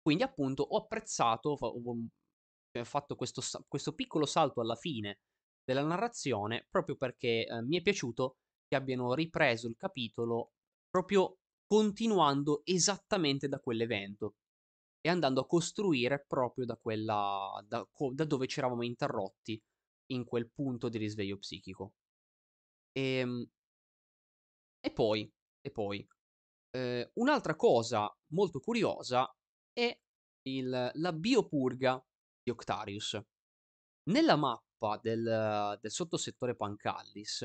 quindi appunto ho apprezzato, cioè, ho fatto questo, questo, piccolo salto alla fine della narrazione proprio perché eh, mi è piaciuto che abbiano ripreso il capitolo proprio continuando esattamente da quell'evento e andando a costruire proprio da quella da, da dove ci eravamo interrotti in quel punto di risveglio psichico. E, ehm, e poi, e poi eh, un'altra cosa molto curiosa è il, la biopurga di Octarius. Nella mappa del, del sottosettore Pancallis,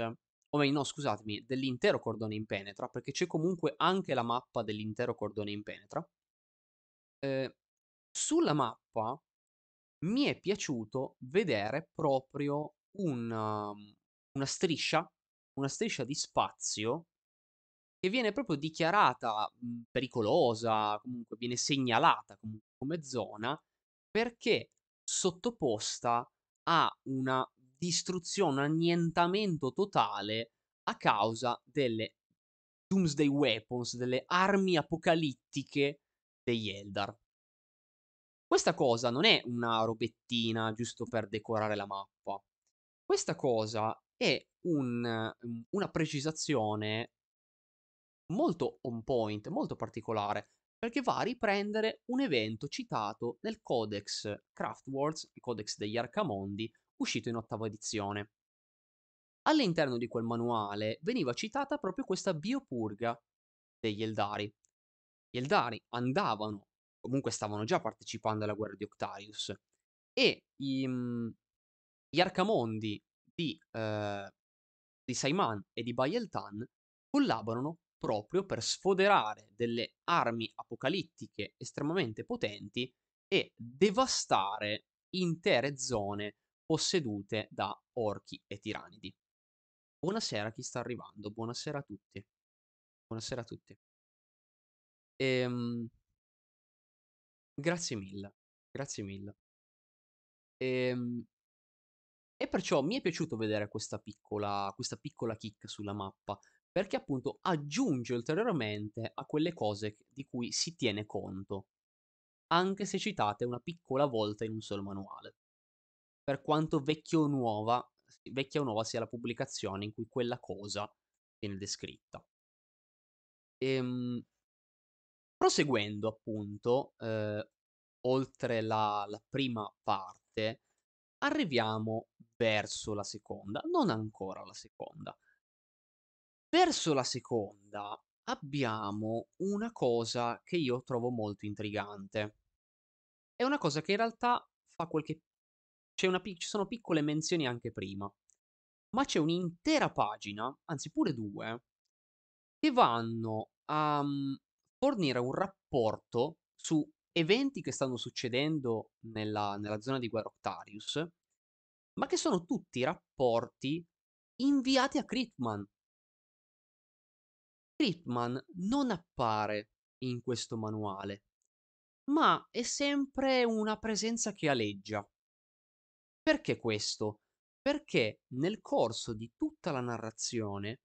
o meglio, no, scusatemi, dell'intero cordone in penetra, perché c'è comunque anche la mappa dell'intero cordone in penetra ehm, sulla mappa mi è piaciuto vedere proprio un, um, una striscia, una striscia di spazio che viene proprio dichiarata mhmm, pericolosa, comunque viene segnalata comunque come zona perché sottoposta a una distruzione, un annientamento totale a causa delle Doomsday Weapons, delle armi apocalittiche degli Eldar. Questa cosa non è una robettina giusto per decorare la mappa. Questa cosa è un, mm, una precisazione molto on point, molto particolare, perché va a riprendere un evento citato nel Codex Craftwords, il Codex degli Arcamondi, uscito in ottava edizione. All'interno di quel manuale veniva citata proprio questa biopurga degli Eldari, gli Eldari andavano, comunque stavano già partecipando alla guerra di Octarius, e i, mhmm, gli Arcamondi di, eh, di Saiman e di Bayeltan collaborano proprio per sfoderare delle armi apocalittiche estremamente potenti e devastare intere zone possedute da orchi e tiranidi. Buonasera a chi sta arrivando, buonasera a tutti. Buonasera a tutti. Ehm Grazie mille, grazie mille. Ehm e perciò mi è piaciuto vedere questa piccola questa piccola chicca sulla mappa, perché appunto aggiunge ulteriormente a quelle cose di cui si tiene conto, anche se citate una piccola volta in un solo manuale. Per quanto vecchio o nuova vecchia o nuova sia la pubblicazione in cui quella cosa viene descritta. Ehm Proseguendo appunto, ehm, oltre la la prima parte, arriviamo verso la seconda, non ancora la seconda. Verso la seconda abbiamo una cosa che io trovo molto intrigante. È una cosa che in realtà fa qualche c'è una pic ci sono piccole menzioni anche prima, ma c'è un'intera pagina, anzi pure due, che vanno a, mm, fornire un rapporto su eventi che stanno succedendo nella, nella zona di guerra Octarius, ma che sono tutti rapporti inviati a Critman. Critman non appare in questo manuale, ma è sempre una presenza che aleggia. Perché questo? Perché nel corso di tutta la narrazione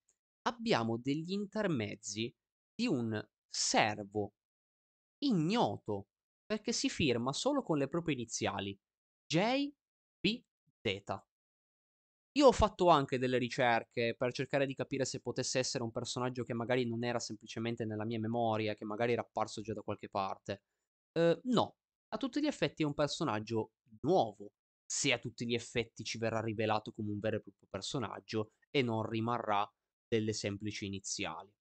abbiamo degli intermezzi di un servo, ignoto, perché si firma solo con le proprie iniziali, JBZ. Io ho fatto anche delle ricerche per cercare di capire se potesse essere un personaggio che magari non era semplicemente nella mia memoria, che magari era apparso già da qualche parte. Eh, no, a tutti gli effetti è un personaggio nuovo, se a tutti gli effetti ci verrà rivelato come un vero e proprio personaggio e non rimarrà delle semplici iniziali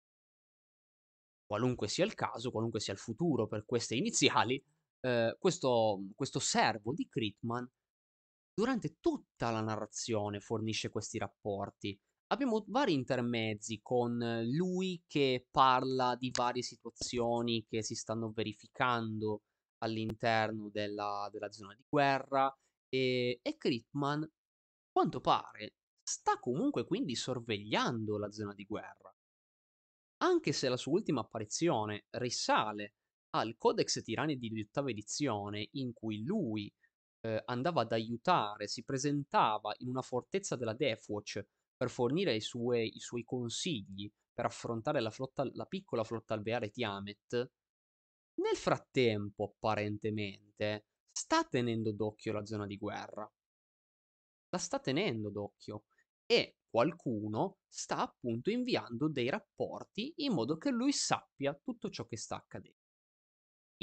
qualunque sia il caso, qualunque sia il futuro per queste iniziali, <laughs> eh, questo, questo servo di Critman durante tutta la narrazione fornisce questi rapporti. Abbiamo vari intermezzi con lui che parla di varie situazioni che si stanno verificando all'interno della, della zona di guerra e, e Critman, quanto pare, sta comunque quindi sorvegliando la zona di guerra anche se la sua ultima apparizione risale al Codex Tirani di ottava edizione, in cui lui eh, andava ad aiutare, si presentava in una fortezza della Deathwatch per fornire i, sue, i suoi consigli per affrontare la, flotta, la piccola flotta alveare Tiamet, nel frattempo, apparentemente, sta tenendo d'occhio la zona di guerra. La sta tenendo d'occhio e qualcuno sta appunto inviando dei rapporti in modo che lui sappia tutto ciò che sta accadendo.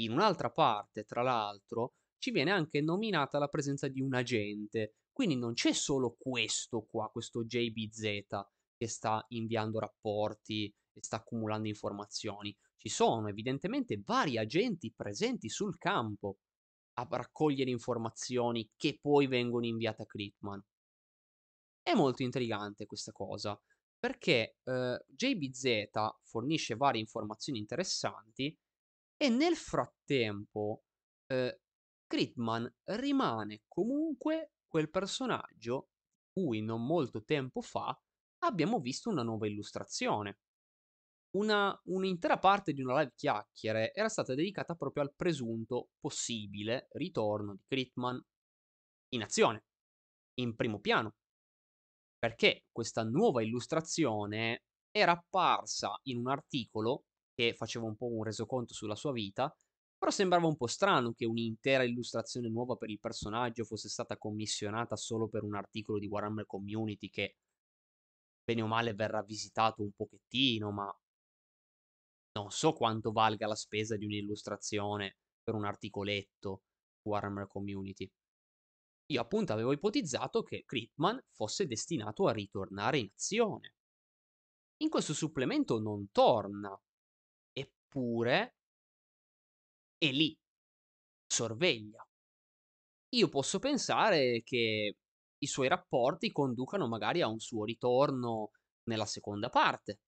In un'altra parte, tra l'altro, ci viene anche nominata la presenza di un agente, quindi non c'è solo questo qua, questo JBZ che sta inviando rapporti e sta accumulando informazioni, ci sono evidentemente vari agenti presenti sul campo a raccogliere informazioni che poi vengono inviate a Crickman. È molto intrigante questa cosa, perché eh, uhm, JBZ fornisce varie informazioni interessanti e nel frattempo eh, uhm, Critman rimane comunque quel personaggio cui non molto tempo fa abbiamo visto una nuova illustrazione. Una, un'intera parte di una live chiacchiere era stata dedicata proprio al presunto possibile ritorno di Critman in azione, in primo piano perché questa nuova illustrazione era apparsa in un articolo che faceva un po' un resoconto sulla sua vita, però sembrava un po' strano che un'intera illustrazione nuova per il personaggio fosse stata commissionata solo per un articolo di Warhammer Community che bene o male verrà visitato un pochettino, ma non so quanto valga la spesa di un'illustrazione per un articoletto Warhammer Community. Io appunto avevo ipotizzato che Critman fosse destinato a ritornare in azione. In questo supplemento non torna, eppure è lì, sorveglia. Io posso pensare che i suoi rapporti conducano magari a un suo ritorno nella seconda parte.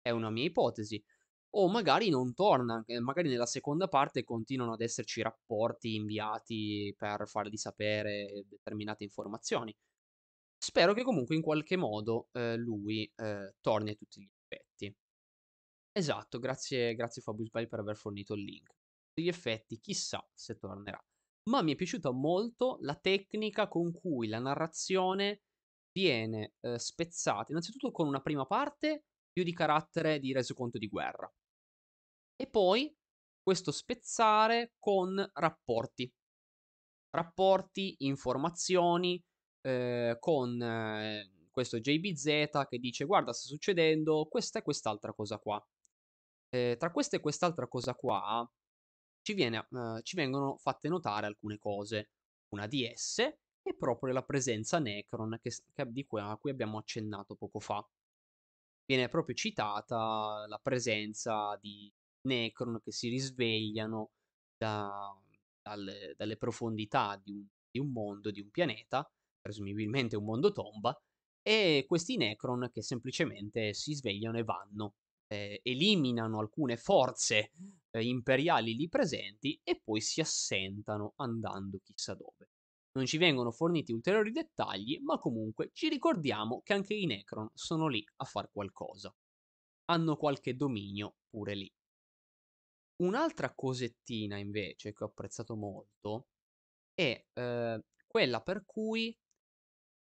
È una mia ipotesi, o magari non torna, magari nella seconda parte continuano ad esserci rapporti inviati per fargli sapere determinate informazioni. Spero che comunque in qualche modo eh, lui eh, torni a tutti gli effetti. Esatto, grazie, grazie Fabius Bay per aver fornito il link. Tutti gli effetti, chissà se tornerà. Ma mi è piaciuta molto la tecnica con cui la narrazione viene eh, spezzata, innanzitutto con una prima parte più di carattere di resoconto di guerra e poi questo spezzare con rapporti. Rapporti, informazioni, eh, con eh, questo JBZ che dice guarda sta succedendo questa e quest'altra cosa qua. Eh, tra questa e quest'altra cosa qua ci, viene, eh, ci vengono fatte notare alcune cose. Una di esse è proprio la presenza Necron che, che, di cui, a cui abbiamo accennato poco fa. Viene proprio citata la presenza di Necron che si risvegliano da, dalle, dalle, profondità di un, di un mondo, di un pianeta, presumibilmente un mondo tomba, e questi Necron che semplicemente si svegliano e vanno, eh, eliminano alcune forze eh, imperiali lì presenti e poi si assentano andando chissà dove. Non ci vengono forniti ulteriori dettagli, ma comunque ci ricordiamo che anche i Necron sono lì a far qualcosa. Hanno qualche dominio pure lì. Un'altra cosettina invece che ho apprezzato molto è eh, quella per cui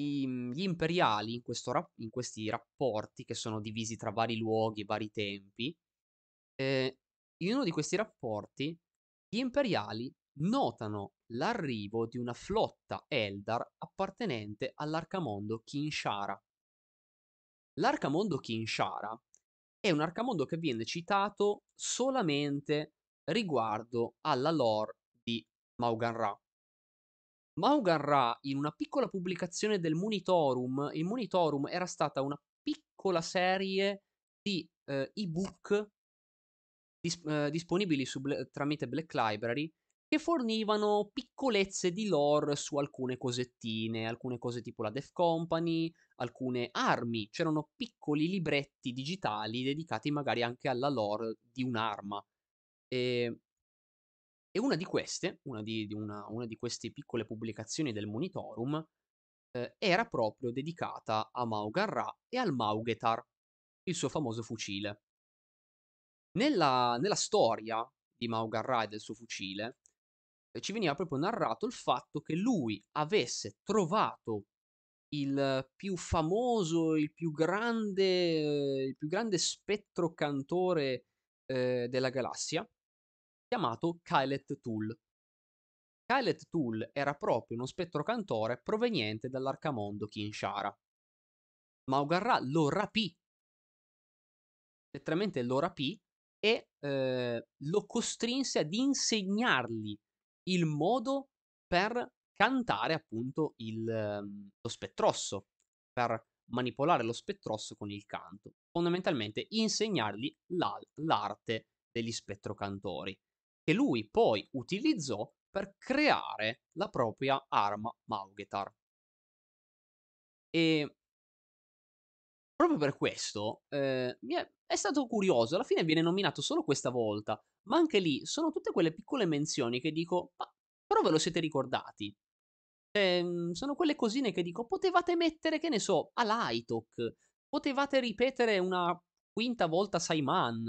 i- mhmm, gli imperiali in, questo in questi rapporti che sono divisi tra vari luoghi e vari tempi, eh, in uno di questi rapporti gli imperiali notano l'arrivo di una flotta Eldar appartenente all'arcamondo Kinshara. L'arcamondo Kinshara è un arcamondo che viene citato solamente riguardo alla lore di Maugan Ra. Maugan Ra, in una piccola pubblicazione del Monitorum, il Munitorum era stata una piccola serie di eh, ebook dis- eh, disponibili ble- tramite Black Library che fornivano piccolezze di lore su alcune cosettine, alcune cose tipo la Death Company, alcune armi. C'erano piccoli libretti digitali dedicati magari anche alla lore di un'arma. E, ehm, e una di queste, una di, di una, una di, queste piccole pubblicazioni del Monitorum, eh, era proprio dedicata a Maugarra e al Maugetar, il suo famoso fucile. Nella, nella storia di Maugarra e del suo fucile, ci veniva proprio narrato il fatto che lui avesse trovato il più famoso, il più grande, il più grande spettro cantore eh, della galassia, chiamato Kylet Tool. Kylet Tool era proprio uno spettro cantore proveniente dall'arcamondo Kinshara. Maugarra lo rapì, letteralmente lo rapì e eh, lo costrinse ad insegnargli il modo per cantare appunto il, ehm, lo spettrosso, per manipolare lo spettrosso con il canto, fondamentalmente insegnargli la, l'arte degli spettrocantori, che lui poi utilizzò per creare la propria arma Maugetar. E Proprio per questo, ehm, mi è è stato curioso, alla fine viene nominato solo questa volta, ma anche lì sono tutte quelle piccole menzioni che dico, ma però ve lo siete ricordati. Ehm, sono quelle cosine che dico, potevate mettere, che ne so, Alaitok, potevate ripetere una quinta volta Saiman.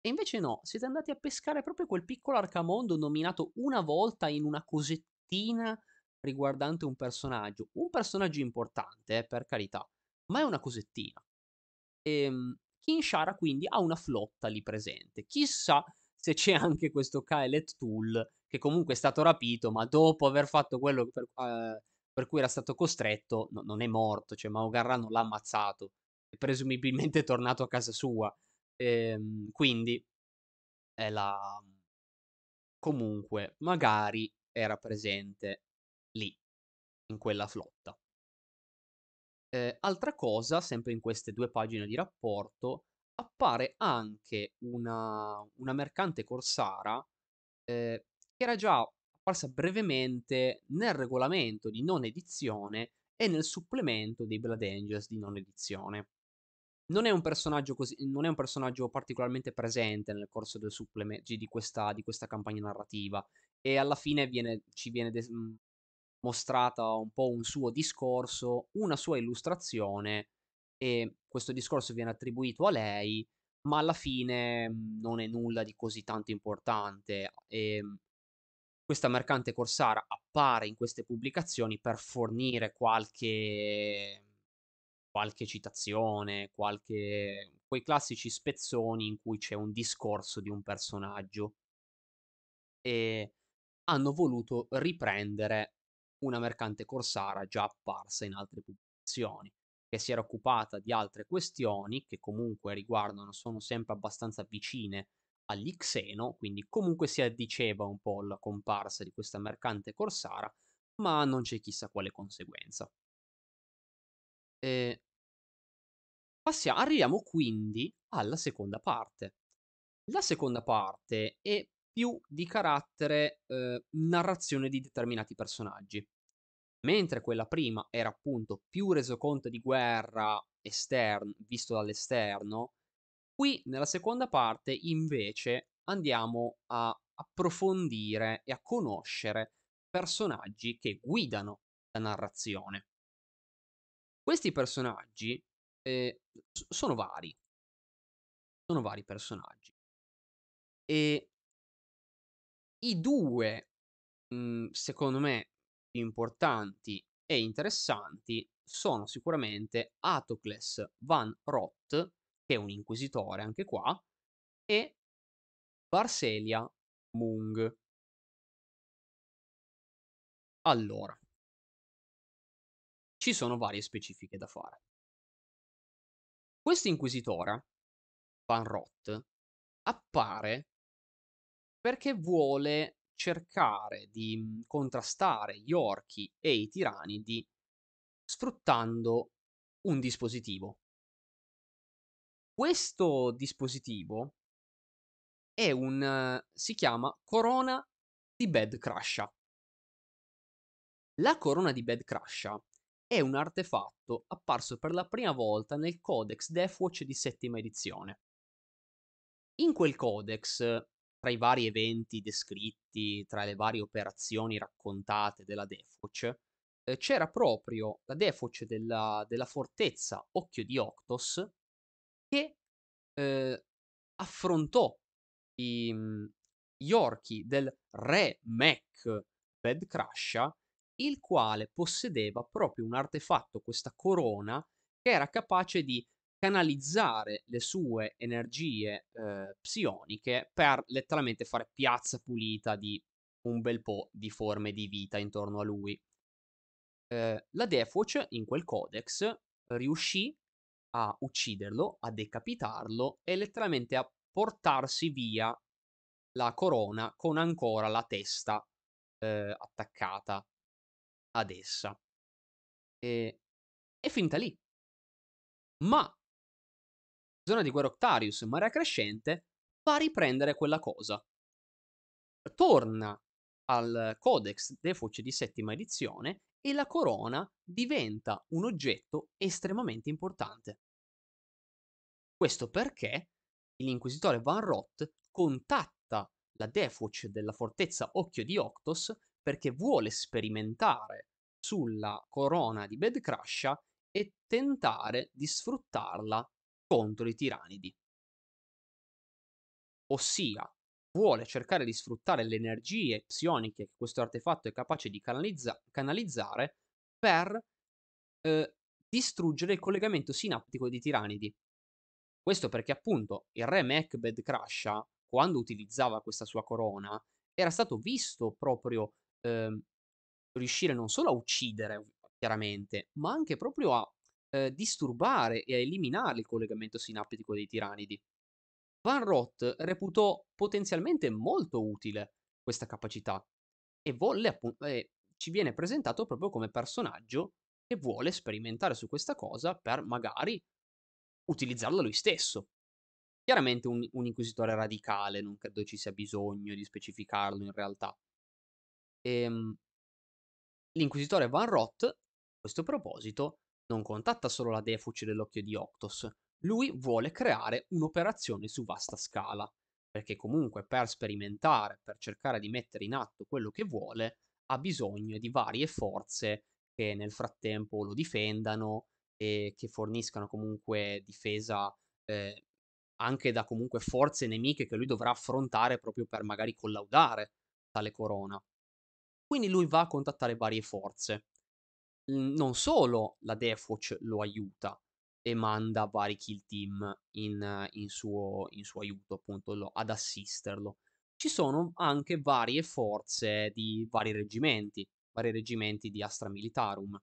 E invece no, siete andati a pescare proprio quel piccolo arcamondo nominato una volta in una cosettina riguardante un personaggio. Un personaggio importante, eh, per carità, ma è una cosettina. Ehm, Kinshara quindi ha una flotta lì presente. Chissà se c'è anche questo Kaelet Tool che comunque è stato rapito, ma dopo aver fatto quello per, eh, per cui era stato costretto, no, non è morto, cioè Maugarra non l'ha ammazzato, è presumibilmente <laughs> tornato a casa sua. Ehm, quindi è la... Comunque, magari era presente lì, in quella flotta. Eh, altra cosa, sempre in queste due pagine di rapporto, appare anche una, una mercante corsara eh, che era già apparsa brevemente nel regolamento di non edizione e nel supplemento dei Blood Angels di non edizione. Non è un personaggio, così, è un personaggio particolarmente presente nel corso del supplemento di, di, questa, campagna narrativa e alla fine viene, ci viene de- mhmm, mostrata un po' un suo discorso, una sua illustrazione e questo discorso viene attribuito a lei, ma alla fine mhmm, non è nulla di così tanto importante. E ehm, questa mercante corsara appare in queste pubblicazioni per fornire qualche, qualche citazione, qualche, quei classici spezzoni in cui c'è un discorso di un personaggio. E hanno voluto riprendere una mercante corsara già apparsa in altre pubblicazioni, che si era occupata di altre questioni che comunque riguardano, sono sempre abbastanza vicine agli Xeno, quindi comunque si addiceva un po' la comparsa di questa mercante corsara, ma non c'è chissà quale conseguenza. E... Passiamo, arriviamo quindi alla seconda parte. La seconda parte è più di carattere eh, narrazione di determinati personaggi. Mentre quella prima era appunto più resoconto di guerra esterno, visto dall'esterno, qui nella seconda parte invece andiamo a approfondire e a conoscere personaggi che guidano la narrazione. Questi personaggi eh, sono vari, sono vari personaggi. E i due, mhmm, secondo me, più importanti e interessanti sono sicuramente Atocles van Rott, che è un inquisitore anche qua, e Barselia Mung. Allora, ci sono varie specifiche da fare. Questo inquisitore, van Rott, appare perché vuole cercare di mhmm, contrastare gli orchi e i tiranidi sfruttando un dispositivo. Questo dispositivo è un si chiama corona di Bad Crasha. La corona di Bad Crasha è un artefatto apparso per la prima volta nel Codex Deathwatch di settima edizione. In quel codex tra i vari eventi descritti, tra le varie operazioni raccontate della Defoce, eh, c'era proprio la Defoce della, della, fortezza Occhio di Octos che eh, affrontò i, mm, gli orchi del re Mech Bed Crasha, il quale possedeva proprio un artefatto, questa corona, che era capace di canalizzare le sue energie eh, psioniche per letteralmente fare piazza pulita di un bel po' di forme di vita intorno a lui. Eh, la Deathwatch in quel codex riuscì a ucciderlo, a decapitarlo e letteralmente a portarsi via la corona con ancora la testa eh, attaccata ad essa. E è finita lì. Ma zona di guerra Octarius in marea crescente, va a riprendere quella cosa. Torna al Codex De Foce di settima edizione e la corona diventa un oggetto estremamente importante. Questo perché l'inquisitore Van Roth contatta la Defoce della fortezza Occhio di Octos perché vuole sperimentare sulla corona di Bedcrasha e tentare di sfruttarla contro i tiranidi. Ossia, vuole cercare di sfruttare le energie psioniche che questo artefatto è capace di canalizza- canalizzare per eh, distruggere il collegamento sinaptico dei tiranidi. Questo perché appunto il re Macbeth Crasha, quando utilizzava questa sua corona, era stato visto proprio eh, riuscire non solo a uccidere, chiaramente, ma anche proprio a eh, disturbare e a eliminare il collegamento sinaptico dei tiranidi. Van Roth reputò potenzialmente molto utile questa capacità e volle appunto, eh, ci viene presentato proprio come personaggio che vuole sperimentare su questa cosa per magari utilizzarla lui stesso. Chiaramente un, un inquisitore radicale, non credo ci sia bisogno di specificarlo in realtà. E, ehm, l'inquisitore Van Roth, a questo proposito, non contatta solo la fuci dell'occhio di Octos, lui vuole creare un'operazione su vasta scala, perché comunque per sperimentare, per cercare di mettere in atto quello che vuole, ha bisogno di varie forze che nel frattempo lo difendano e che forniscano comunque difesa eh, anche da comunque forze nemiche che lui dovrà affrontare proprio per magari collaudare tale corona. Quindi lui va a contattare varie forze non solo la Deathwatch lo aiuta e manda vari kill team in in suo in suo aiuto, appunto lo ad assisterlo. Ci sono anche varie forze di vari reggimenti, vari reggimenti di Astra Militarum,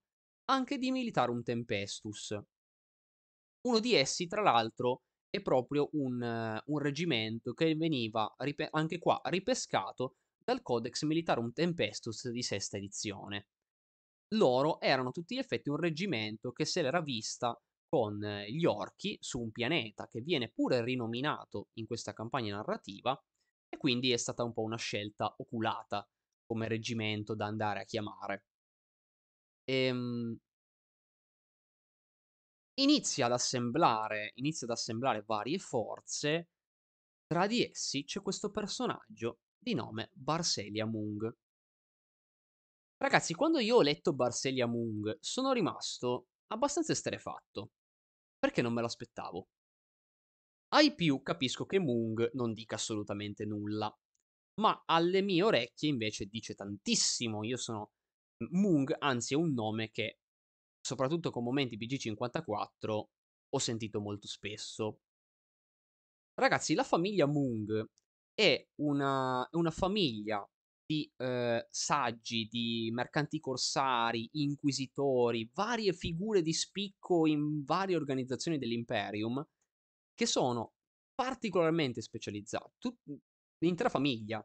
anche di Militarum Tempestus. Uno di essi, tra l'altro, è proprio un un reggimento che veniva ripe anche qua ripescato dal Codex Militarum Tempestus di sesta edizione loro erano tutti gli effetti un reggimento che se l'era vista con eh, gli orchi su un pianeta che viene pure rinominato in questa campagna narrativa e quindi è stata un po' una scelta oculata come reggimento da andare a chiamare. Ehm... Inizia, ad inizia ad assemblare varie forze, tra di essi c'è questo personaggio di nome Barselia Mung, Ragazzi, quando io ho letto Barselia Mung sono rimasto abbastanza esterefatto, perché non me l'aspettavo. aspettavo. Ai più capisco che Mung non dica assolutamente nulla, ma alle mie orecchie invece dice tantissimo. Io sono Mung, anzi è un nome che, soprattutto con momenti BG54, ho sentito molto spesso. Ragazzi, la famiglia Mung è una, una famiglia di eh, saggi, di mercanti corsari, inquisitori, varie figure di spicco in varie organizzazioni dell'imperium che sono particolarmente specializzate, tut- mhmm, l'intera famiglia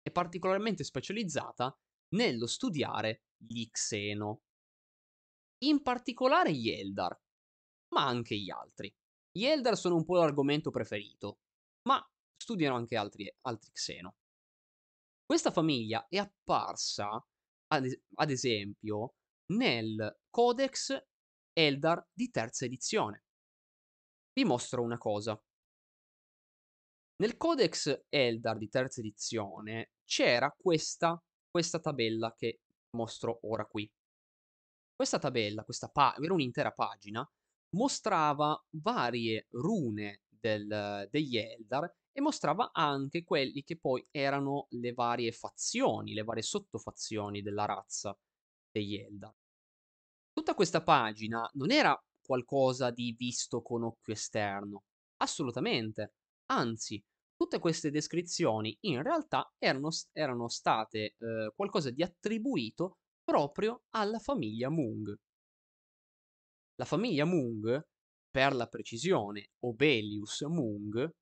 è particolarmente specializzata nello studiare gli Xeno, in particolare gli Eldar, ma anche gli altri. Gli Eldar sono un po' l'argomento preferito, ma studiano anche altri, altri Xeno. Questa famiglia è apparsa, ad, esempio, nel Codex Eldar di terza edizione. Vi mostro una cosa. Nel Codex Eldar di terza edizione c'era questa, questa tabella che mostro ora qui. Questa tabella, questa pa- era un'intera pagina, mostrava varie rune del, degli Eldar e mostrava anche quelli che poi erano le varie fazioni, le varie sottofazioni della razza degli Eldar. Tutta questa pagina non era qualcosa di visto con occhio esterno, assolutamente, anzi, tutte queste descrizioni in realtà erano, erano state eh, qualcosa di attribuito proprio alla famiglia Mung. La famiglia Mung, per la precisione Obelius Mung,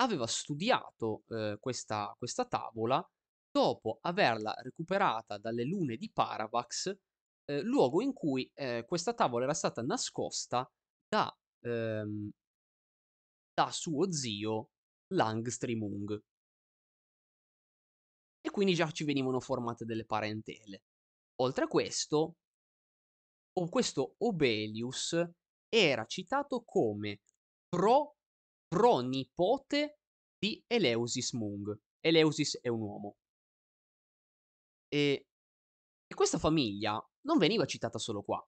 aveva studiato eh, questa, questa tavola dopo averla recuperata dalle lune di Paravax, eh, luogo in cui eh, questa tavola era stata nascosta da, ehm, da suo zio Langstrimung. E quindi già ci venivano formate delle parentele. Oltre a questo, questo Obelius era citato come pro pronipote di Eleusis Mung. Eleusis è un uomo. E, e questa famiglia non veniva citata solo qua.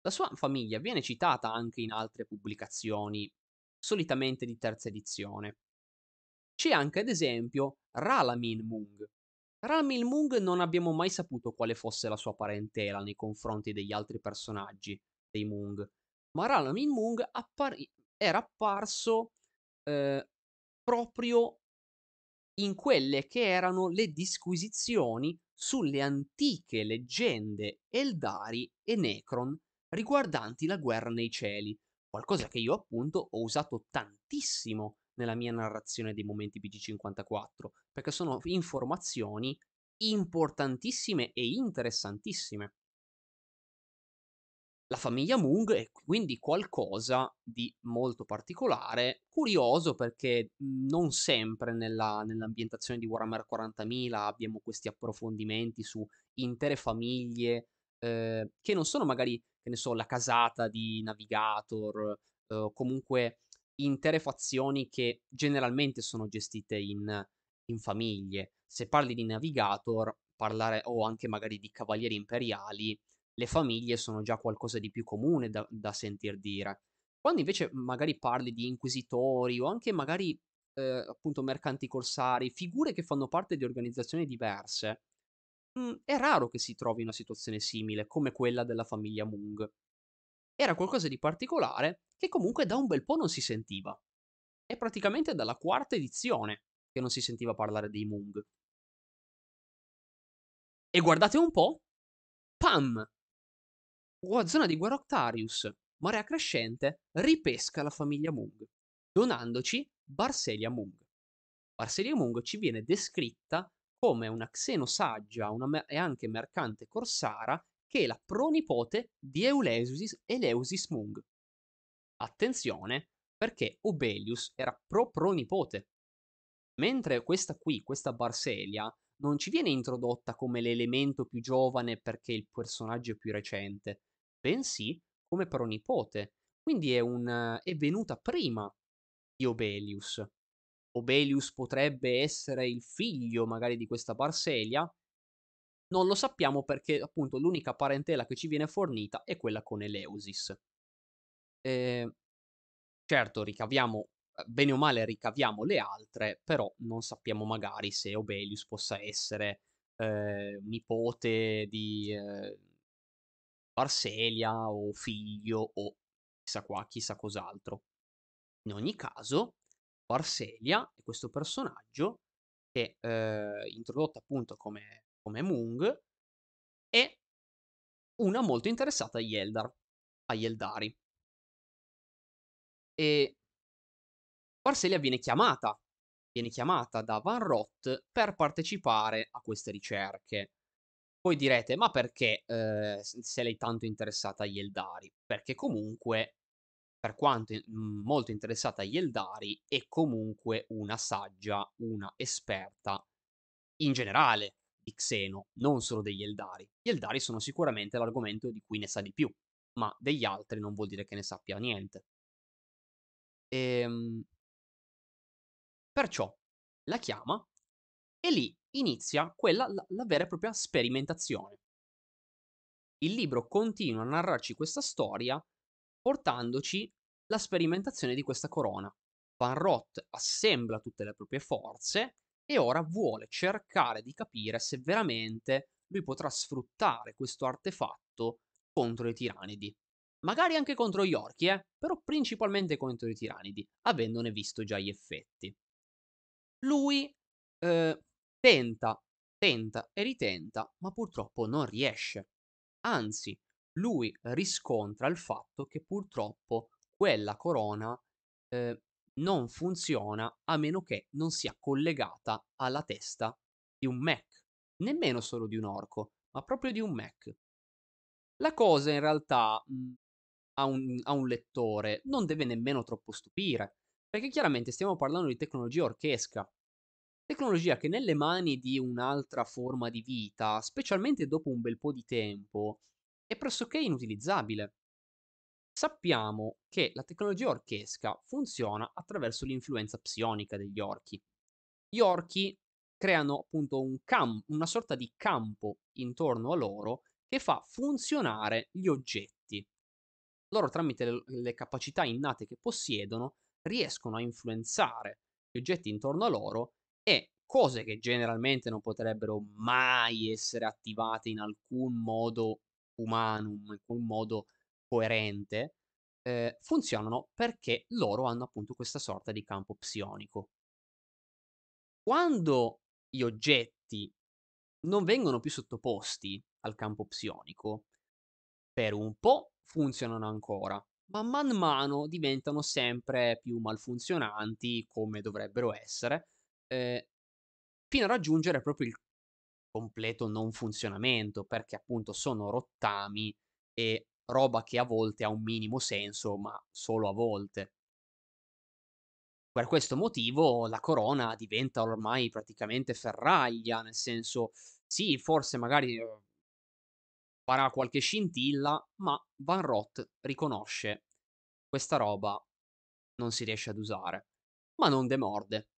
La sua famiglia viene citata anche in altre pubblicazioni, solitamente di terza edizione. C'è anche, ad esempio, Ralamin Mung. Ralamin Mung non abbiamo mai saputo quale fosse la sua parentela nei confronti degli altri personaggi dei Mung, ma Ralamin Mung appar- era apparso eh, proprio in quelle che erano le disquisizioni sulle antiche leggende Eldari e Necron riguardanti la guerra nei cieli, qualcosa che io appunto ho usato tantissimo nella mia narrazione dei momenti PG54, perché sono informazioni importantissime e interessantissime la famiglia Mung è quindi qualcosa di molto particolare, curioso perché mhmm, non sempre nella, nell'ambientazione di Warhammer 40.000 abbiamo questi approfondimenti su intere famiglie eh, che non sono magari, che ne so, la casata di Navigator, eh, comunque intere fazioni che generalmente sono gestite in, in famiglie. Se parli di Navigator, parlare o anche magari di Cavalieri Imperiali, le famiglie sono già qualcosa di più comune da, da sentir dire. Quando invece magari parli di inquisitori o anche magari eh, appunto mercanti corsari, figure che fanno parte di organizzazioni diverse, mh, mm, è raro che si trovi una situazione simile come quella della famiglia Mung. Era qualcosa di particolare che comunque da un bel po' non si sentiva. È praticamente dalla quarta edizione che non si sentiva parlare dei Mung. E guardate un po', Pam, o zona di Guaroctarius, marea crescente, ripesca la famiglia Mung, donandoci Barselia Mung. Barselia Mung ci viene descritta come una xenosaggia una mer- e anche mercante corsara che è la pronipote di Eleusis, Eleusis Mung. Attenzione, perché Obelius era pro-pronipote. Mentre questa qui, questa Barselia, non ci viene introdotta come l'elemento più giovane perché il personaggio è più recente, bensì come pronipote. Quindi è, un, è venuta prima di Obelius. Obelius potrebbe essere il figlio magari di questa Barselia, non lo sappiamo perché appunto l'unica parentela che ci viene fornita è quella con Eleusis. Eh, certo, ricaviamo, bene o male ricaviamo le altre, però non sappiamo magari se Obelius possa essere eh, nipote di, eh, Arselia o figlio o chissà qua, chissà cos'altro. In ogni caso, Arselia è questo personaggio che eh, introdotto appunto come, come Mung è una molto interessata agli Eldar, agli Eldari. E Arselia viene chiamata, viene chiamata da Van Roth per partecipare a queste ricerche poi direte, ma perché eh, se lei tanto interessata agli Eldari? Perché comunque, per quanto in- mhmm, molto interessata agli Eldari, è comunque una saggia, una esperta in generale di Xeno, non solo degli Eldari. Gli Eldari sono sicuramente l'argomento di cui ne sa di più, ma degli altri non vuol dire che ne sappia niente. Ehm... Perciò la chiama e lì inizia quella, la, la vera e propria sperimentazione. Il libro continua a narrarci questa storia portandoci la sperimentazione di questa corona. Van Roth assembla tutte le proprie forze e ora vuole cercare di capire se veramente lui potrà sfruttare questo artefatto contro i tiranidi. Magari anche contro gli orchi, eh? però principalmente contro i tiranidi, avendone visto già gli effetti. Lui eh, Tenta, tenta e ritenta, ma purtroppo non riesce. Anzi, lui riscontra il fatto che purtroppo quella corona eh, non funziona a meno che non sia collegata alla testa di un Mac, nemmeno solo di un orco, ma proprio di un Mac. La cosa in realtà mh, mhmm, a, un, a un lettore non deve nemmeno troppo stupire, perché chiaramente stiamo parlando di tecnologia orchesca, Tecnologia che nelle mani di un'altra forma di vita, specialmente dopo un bel po' di tempo, è pressoché inutilizzabile. Sappiamo che la tecnologia orchesca funziona attraverso l'influenza psionica degli orchi. Gli orchi creano appunto un cam- una sorta di campo intorno a loro che fa funzionare gli oggetti. Loro tramite le, capacità innate che possiedono riescono a influenzare gli oggetti intorno a loro e cose che generalmente non potrebbero mai essere attivate in alcun modo umanum, in alcun modo coerente, eh, funzionano perché loro hanno appunto questa sorta di campo psionico. Quando gli oggetti non vengono più sottoposti al campo psionico, per un po' funzionano ancora, ma man mano diventano sempre più malfunzionanti come dovrebbero essere ehm, fino a raggiungere proprio il completo non funzionamento, perché appunto sono rottami e roba che a volte ha un minimo senso, ma solo a volte. Per questo motivo la corona diventa ormai praticamente ferraglia, nel senso, sì, forse magari uhm, farà qualche scintilla, ma Van Roth riconosce questa roba non si riesce ad usare, ma non demorde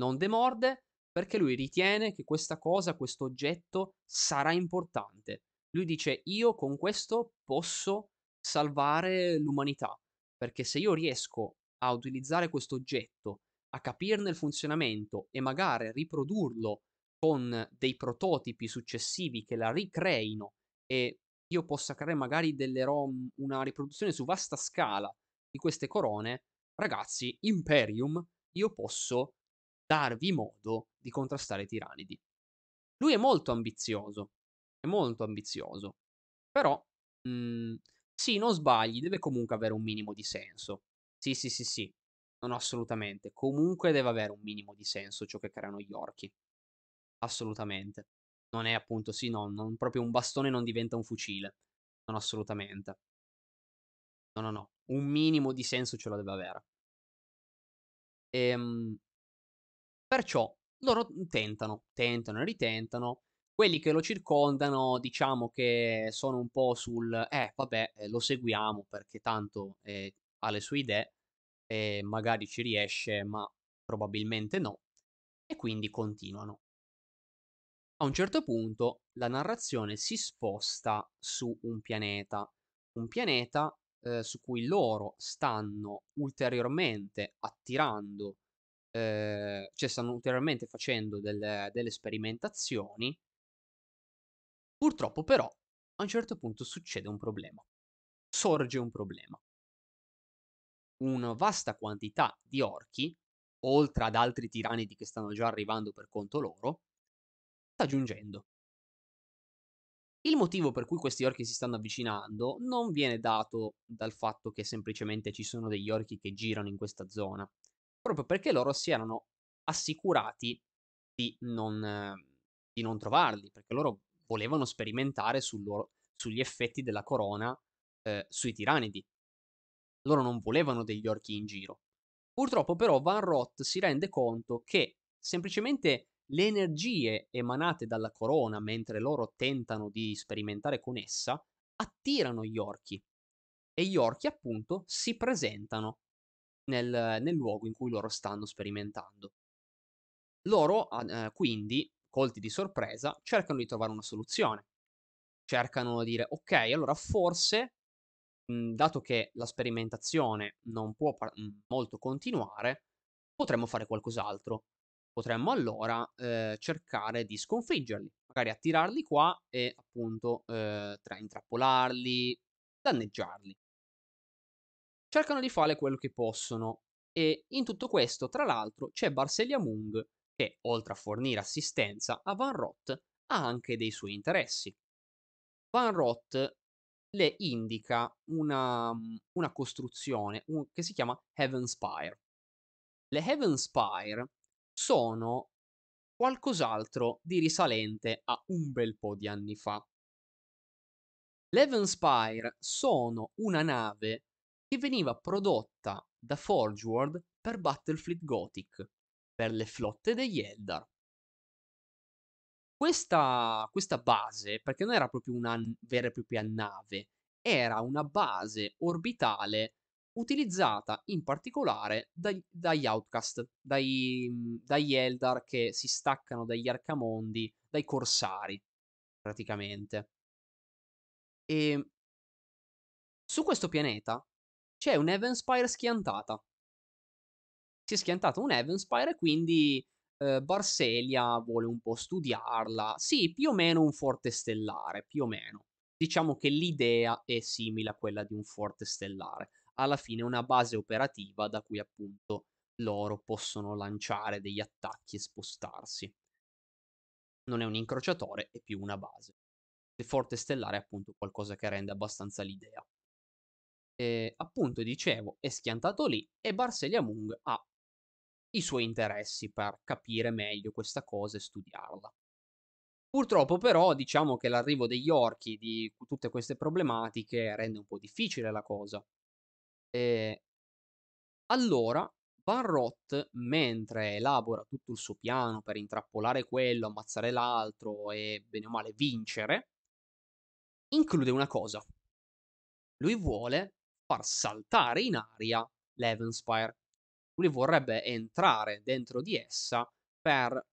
non demorde perché lui ritiene che questa cosa, questo oggetto sarà importante. Lui dice io con questo posso salvare l'umanità, perché se io riesco a utilizzare questo oggetto, a capirne il funzionamento e magari riprodurlo con dei prototipi successivi che la ricreino e io possa creare magari delle ROM, una riproduzione su vasta scala di queste corone, ragazzi, Imperium, io posso darvi modo di contrastare i tiranidi. Lui è molto ambizioso, è molto ambizioso, però mh, mhmm, sì, non sbagli, deve comunque avere un minimo di senso. Sì, sì, sì, sì, non assolutamente, comunque deve avere un minimo di senso ciò che creano gli orchi. Assolutamente. Non è appunto, sì, no, non, proprio un bastone non diventa un fucile. Non assolutamente. No, no, no, un minimo di senso ce lo deve avere. Ehm, Perciò loro tentano, tentano e ritentano. Quelli che lo circondano, diciamo che sono un po' sul eh, vabbè, eh, lo seguiamo perché tanto eh, ha le sue idee, eh, magari ci riesce, ma probabilmente no. E quindi continuano. A un certo punto la narrazione si sposta su un pianeta, un pianeta eh, su cui loro stanno ulteriormente attirando Ehm, cioè stanno ulteriormente facendo delle, delle sperimentazioni. Purtroppo però a un certo punto succede un problema. Sorge un problema. Una vasta quantità di orchi, oltre ad altri tiranidi che stanno già arrivando per conto loro, sta giungendo. Il motivo per cui questi orchi si stanno avvicinando non viene dato dal fatto che semplicemente ci sono degli orchi che girano in questa zona, proprio perché loro si erano assicurati di non, ehm, di non trovarli, perché loro volevano sperimentare sul loro, sugli effetti della corona eh, sui tiranidi. Loro non volevano degli orchi in giro. Purtroppo però Van Roth si rende conto che semplicemente le energie emanate dalla corona mentre loro tentano di sperimentare con essa attirano gli orchi e gli orchi appunto si presentano nel, nel luogo in cui loro stanno sperimentando. Loro, eh, quindi, colti di sorpresa, cercano di trovare una soluzione. Cercano di dire, ok, allora forse, mh, mhmm, dato che la sperimentazione non può par- mhmm, molto continuare, potremmo fare qualcos'altro. Potremmo allora eh, cercare di sconfiggerli, magari attirarli qua e appunto eh, tra- intrappolarli, danneggiarli cercano di fare quello che possono. E in tutto questo, tra l'altro, c'è Barcelia Mung, che oltre a fornire assistenza a Van Roth, ha anche dei suoi interessi. Van Roth le indica una, una costruzione un, che si chiama Heaven Spire. Le Heaven Spire sono qualcos'altro di risalente a un bel po' di anni fa. Le Heaven Spire sono una nave che veniva prodotta da Forge World per Battlefleet Gothic, per le flotte degli Eldar. Questa, questa base, perché non era proprio una vera e propria nave, era una base orbitale utilizzata in particolare dagli, dagli Outcast, dai, dagli Eldar che si staccano dagli Arcamondi, dai Corsari, praticamente. E su questo pianeta c'è un Evenspire schiantata. Si è schiantato un Evenspire, quindi eh, Barselia vuole un po' studiarla. Sì, più o meno un forte stellare, più o meno. Diciamo che l'idea è simile a quella di un forte stellare. Alla fine una base operativa da cui appunto loro possono lanciare degli attacchi e spostarsi. Non è un incrociatore, è più una base. Il forte stellare è appunto qualcosa che rende abbastanza l'idea eh, appunto dicevo, è schiantato lì e Barselia Mung ha i suoi interessi per capire meglio questa cosa e studiarla. Purtroppo però diciamo che l'arrivo degli orchi di tutte queste problematiche rende un po' difficile la cosa. E allora Van Roth, mentre elabora tutto il suo piano per intrappolare quello, ammazzare l'altro e bene o male vincere, include una cosa. Lui vuole far saltare in aria l'Evenspire. Lui vorrebbe entrare dentro di essa per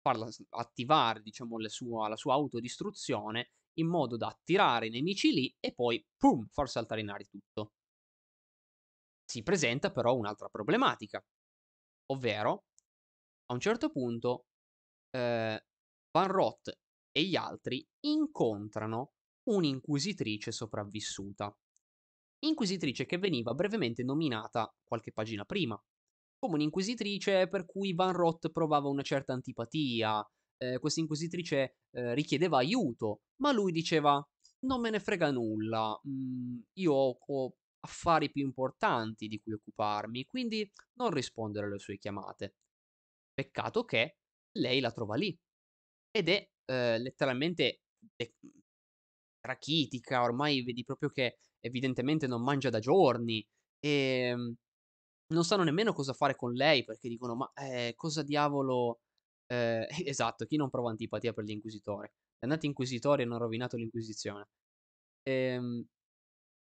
farla attivare, diciamo, sua, la sua autodistruzione in modo da attirare i nemici lì e poi, pum, far saltare in aria tutto. Si presenta però un'altra problematica, ovvero a un certo punto eh, Van Roth e gli altri incontrano un'inquisitrice sopravvissuta inquisitrice che veniva brevemente nominata qualche pagina prima, come un'inquisitrice per cui Van Roth provava una certa antipatia, eh, questa inquisitrice eh, richiedeva aiuto, ma lui diceva non me ne frega nulla, mm, io ho, affari più importanti di cui occuparmi, quindi non rispondere alle sue chiamate. Peccato che lei la trova lì ed è eh, letteralmente de- rachitica, ormai vedi proprio che evidentemente non mangia da giorni e ehm, non sanno nemmeno cosa fare con lei perché dicono ma eh, cosa diavolo... Eh, <laughs> esatto, chi non prova antipatia per l'inquisitore? È andato inquisitori e hanno rovinato l'inquisizione. Ehm,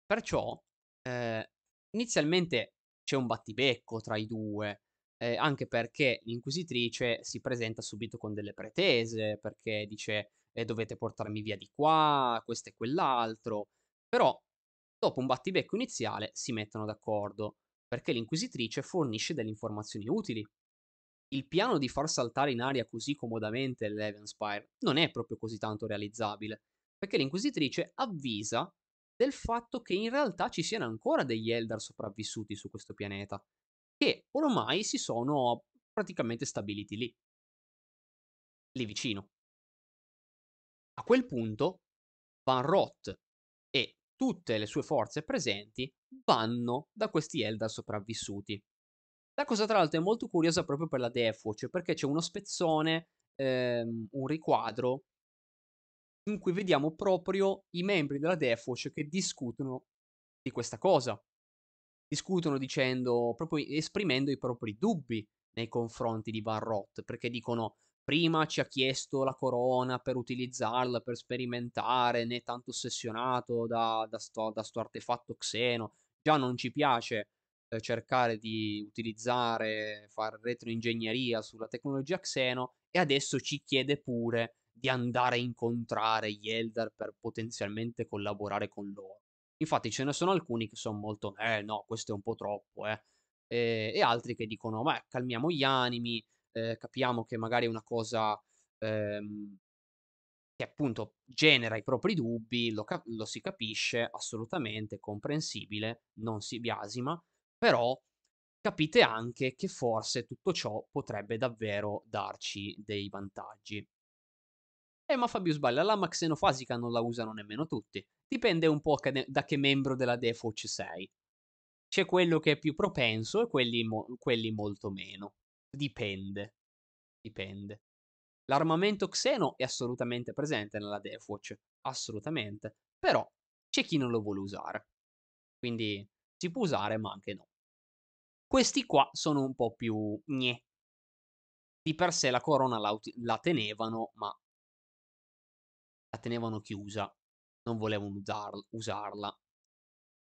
perciò, eh, inizialmente c'è un battibecco tra i due, eh, anche perché l'inquisitrice si presenta subito con delle pretese, perché dice e dovete portarmi via di qua, questo e quell'altro. Però, dopo un battibecco iniziale, si mettono d'accordo, perché l'inquisitrice fornisce delle informazioni utili. Il piano di far saltare in aria così comodamente l'Evenspire non è proprio così tanto realizzabile, perché l'inquisitrice avvisa del fatto che in realtà ci siano ancora degli Eldar sopravvissuti su questo pianeta, che ormai si sono praticamente stabiliti lì, lì vicino quel punto Van Roth e tutte le sue forze presenti vanno da questi Eldar sopravvissuti. La cosa tra l'altro è molto curiosa proprio per la Watch, perché c'è uno spezzone, ehm, un riquadro, in cui vediamo proprio i membri della Watch che discutono di questa cosa. Discutono dicendo, proprio esprimendo i propri dubbi nei confronti di Van Roth, perché dicono prima ci ha chiesto la corona per utilizzarla, per sperimentare, né tanto ossessionato da, da, sto, da sto artefatto Xeno. Già non ci piace eh, cercare di utilizzare, fare retroingegneria sulla tecnologia Xeno e adesso ci chiede pure di andare a incontrare gli Eldar per potenzialmente collaborare con loro. Infatti ce ne sono alcuni che sono molto, eh no, questo è un po' troppo, eh, e, e altri che dicono, ma calmiamo gli animi, eh, capiamo che magari è una cosa ehm, che appunto genera i propri dubbi, lo, cap- lo si capisce, assolutamente comprensibile, non si biasima, però capite anche che forse tutto ciò potrebbe davvero darci dei vantaggi. Eh, ma Fabio sbaglia, l'ama xenofasica non la usano nemmeno tutti. Dipende un po' da che membro della DeFoc sei. C'è quello che è più propenso e quelli, mo- quelli molto meno. Dipende. Dipende. L'armamento Xeno è assolutamente presente nella Deathwatch, assolutamente, però c'è chi non lo vuole usare. Quindi si può usare, ma anche no. Questi qua sono un po' più gne. Di per sé la corona la, la tenevano, ma la tenevano chiusa, non volevano usarla, usarla.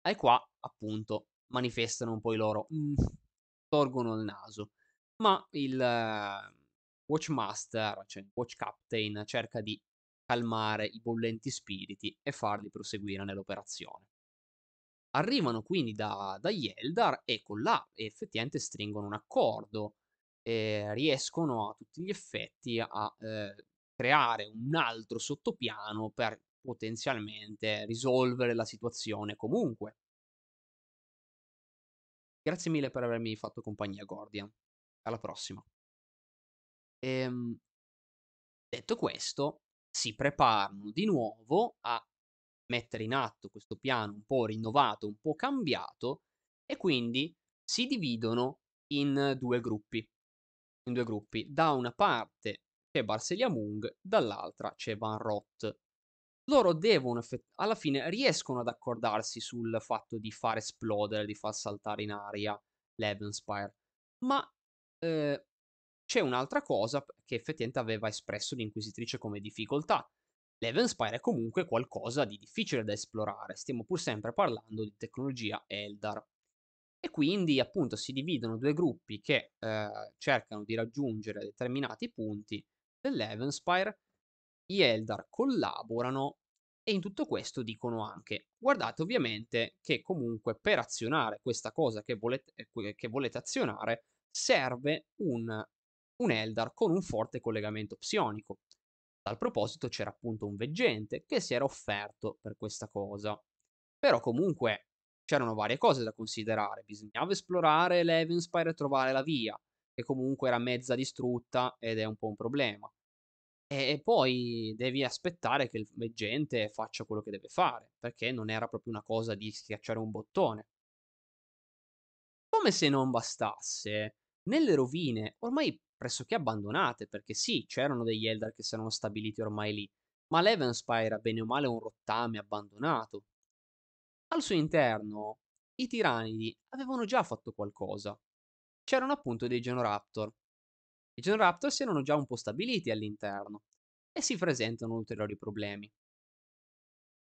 E qua, appunto, manifestano un po' i loro... Mm, torgono il naso. Ma il ehm, Watchmaster, cioè il Watch Captain, cerca di calmare i bollenti spiriti e farli proseguire nell'operazione. Arrivano quindi da, dagli Eldar e con là effettivamente stringono un accordo e ehm, riescono a tutti gli effetti a eh, creare un altro sottopiano per potenzialmente risolvere la situazione comunque. Grazie mille per avermi fatto compagnia, Gordian alla prossima. Ehm, detto questo, si preparano di nuovo a mettere in atto questo piano un po' rinnovato, un po' cambiato, e quindi si dividono in due gruppi. In due gruppi. Da una parte c'è Mung, dall'altra c'è Van Roth. Loro devono, alla fine, riescono ad accordarsi sul fatto di far esplodere, di far saltare in aria l'Evenspire, ma eh, c'è un'altra cosa che effettivamente aveva espresso l'inquisitrice come difficoltà. L'Evenspire è comunque qualcosa di difficile da esplorare, stiamo pur sempre parlando di tecnologia Eldar. E quindi appunto si dividono due gruppi che eh, cercano di raggiungere determinati punti dell'Evenspire, gli Eldar collaborano e in tutto questo dicono anche guardate ovviamente che comunque per azionare questa cosa che volete, eh, che volete azionare serve un, un Eldar con un forte collegamento psionico. Al proposito c'era appunto un veggente che si era offerto per questa cosa. Però comunque c'erano varie cose da considerare, bisognava esplorare l'Evenspire e trovare la via, che comunque era mezza distrutta ed è un po' un problema. E poi devi aspettare che il veggente faccia quello che deve fare, perché non era proprio una cosa di schiacciare un bottone. Come se non bastasse, nelle rovine, ormai pressoché abbandonate, perché sì, c'erano degli Eldar che si erano stabiliti ormai lì, ma l'Evenspire era bene o male un rottame abbandonato. Al suo interno, i tirannidi avevano già fatto qualcosa. C'erano appunto dei Genoraptor. I Genoraptor si erano già un po' stabiliti all'interno e si presentano ulteriori problemi.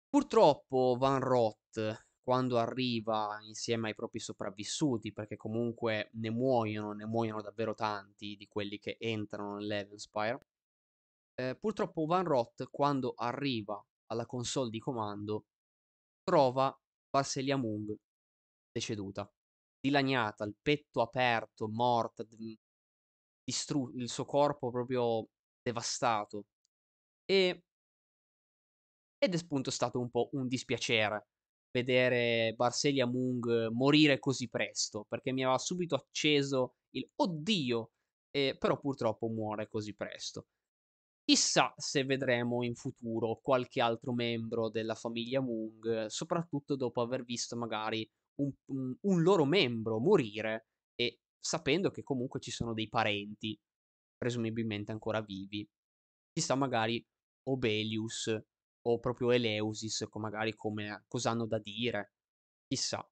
Purtroppo Van Roth quando arriva insieme ai propri sopravvissuti, perché comunque ne muoiono, ne muoiono davvero tanti di quelli che entrano nell'Evenspire. Eh, purtroppo Van Roth, quando arriva alla console di comando, trova Barcelia Mung deceduta, dilaniata, il petto aperto, morta, distru- il suo corpo proprio devastato. E... Ed è appunto stato un po' un dispiacere vedere Barselia Mung morire così presto, perché mi aveva subito acceso il oddio, eh, però purtroppo muore così presto. Chissà se vedremo in futuro qualche altro membro della famiglia Mung, soprattutto dopo aver visto magari un, un loro membro morire e sapendo che comunque ci sono dei parenti, presumibilmente ancora vivi. Chissà magari Obelius o proprio Eleusis, magari come cosa hanno da dire. Chissà.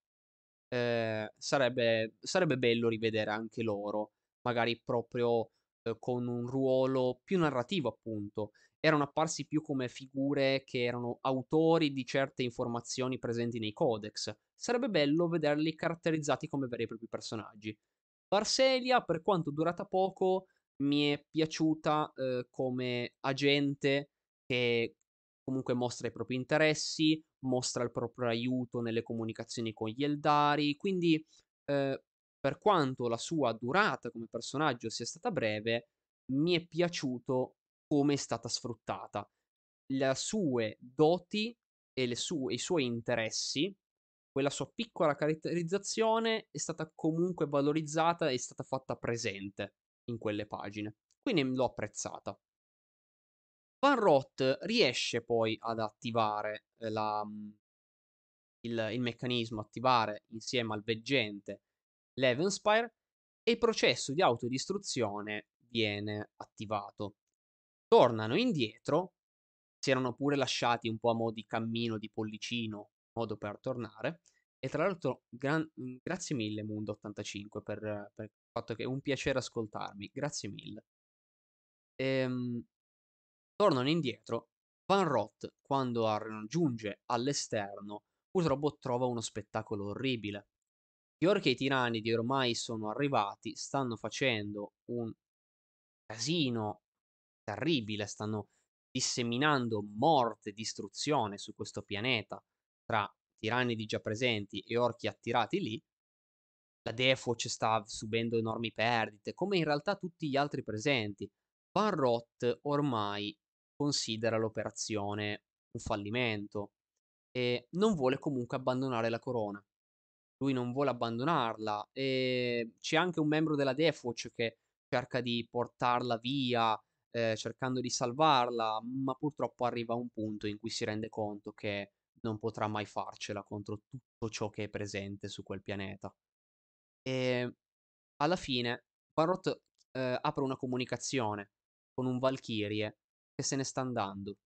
Eh, sarebbe, sarebbe, bello rivedere anche loro, magari proprio eh, con un ruolo più narrativo, appunto. Erano apparsi più come figure che erano autori di certe informazioni presenti nei codex. Sarebbe bello vederli caratterizzati come veri e propri personaggi. Varselia, per quanto durata poco, mi è piaciuta eh, come agente che comunque mostra i propri interessi, mostra il proprio aiuto nelle comunicazioni con gli Eldari, quindi eh, per quanto la sua durata come personaggio sia stata breve, mi è piaciuto come è stata sfruttata. Le sue doti e sue, i suoi interessi, quella sua piccola caratterizzazione è stata comunque valorizzata e è stata fatta presente in quelle pagine. Quindi l'ho apprezzata. Van Roth riesce poi ad attivare ehm, la, mhmm, il, il, meccanismo, attivare insieme al veggente l'Evenspire e il processo di autodistruzione viene attivato. Tornano indietro, si erano pure lasciati un po' a mo' di cammino di pollicino, modo per tornare. E tra l'altro, gran, mhmm, grazie mille, Mundo85, per, per, il fatto che è un piacere ascoltarmi. Grazie mille. Ehm, Tornano indietro. Van Roth, quando raggiunge all'esterno, purtroppo trova uno spettacolo orribile. Gli orchi e i tirannidi ormai sono arrivati, stanno facendo un casino terribile, stanno disseminando morte e distruzione su questo pianeta tra tirannidi già presenti e orchi attirati lì. La Defoce sta subendo enormi perdite, come in realtà tutti gli altri presenti. Van Roth ormai considera l'operazione un fallimento e non vuole comunque abbandonare la corona. Lui non vuole abbandonarla e c'è anche un membro della Deathwatch che cerca di portarla via, eh, cercando di salvarla, ma purtroppo arriva a un punto in cui si rende conto che non potrà mai farcela contro tutto ciò che è presente su quel pianeta. E alla fine Parrot eh, apre una comunicazione con un Valkyrie che se ne sta andando.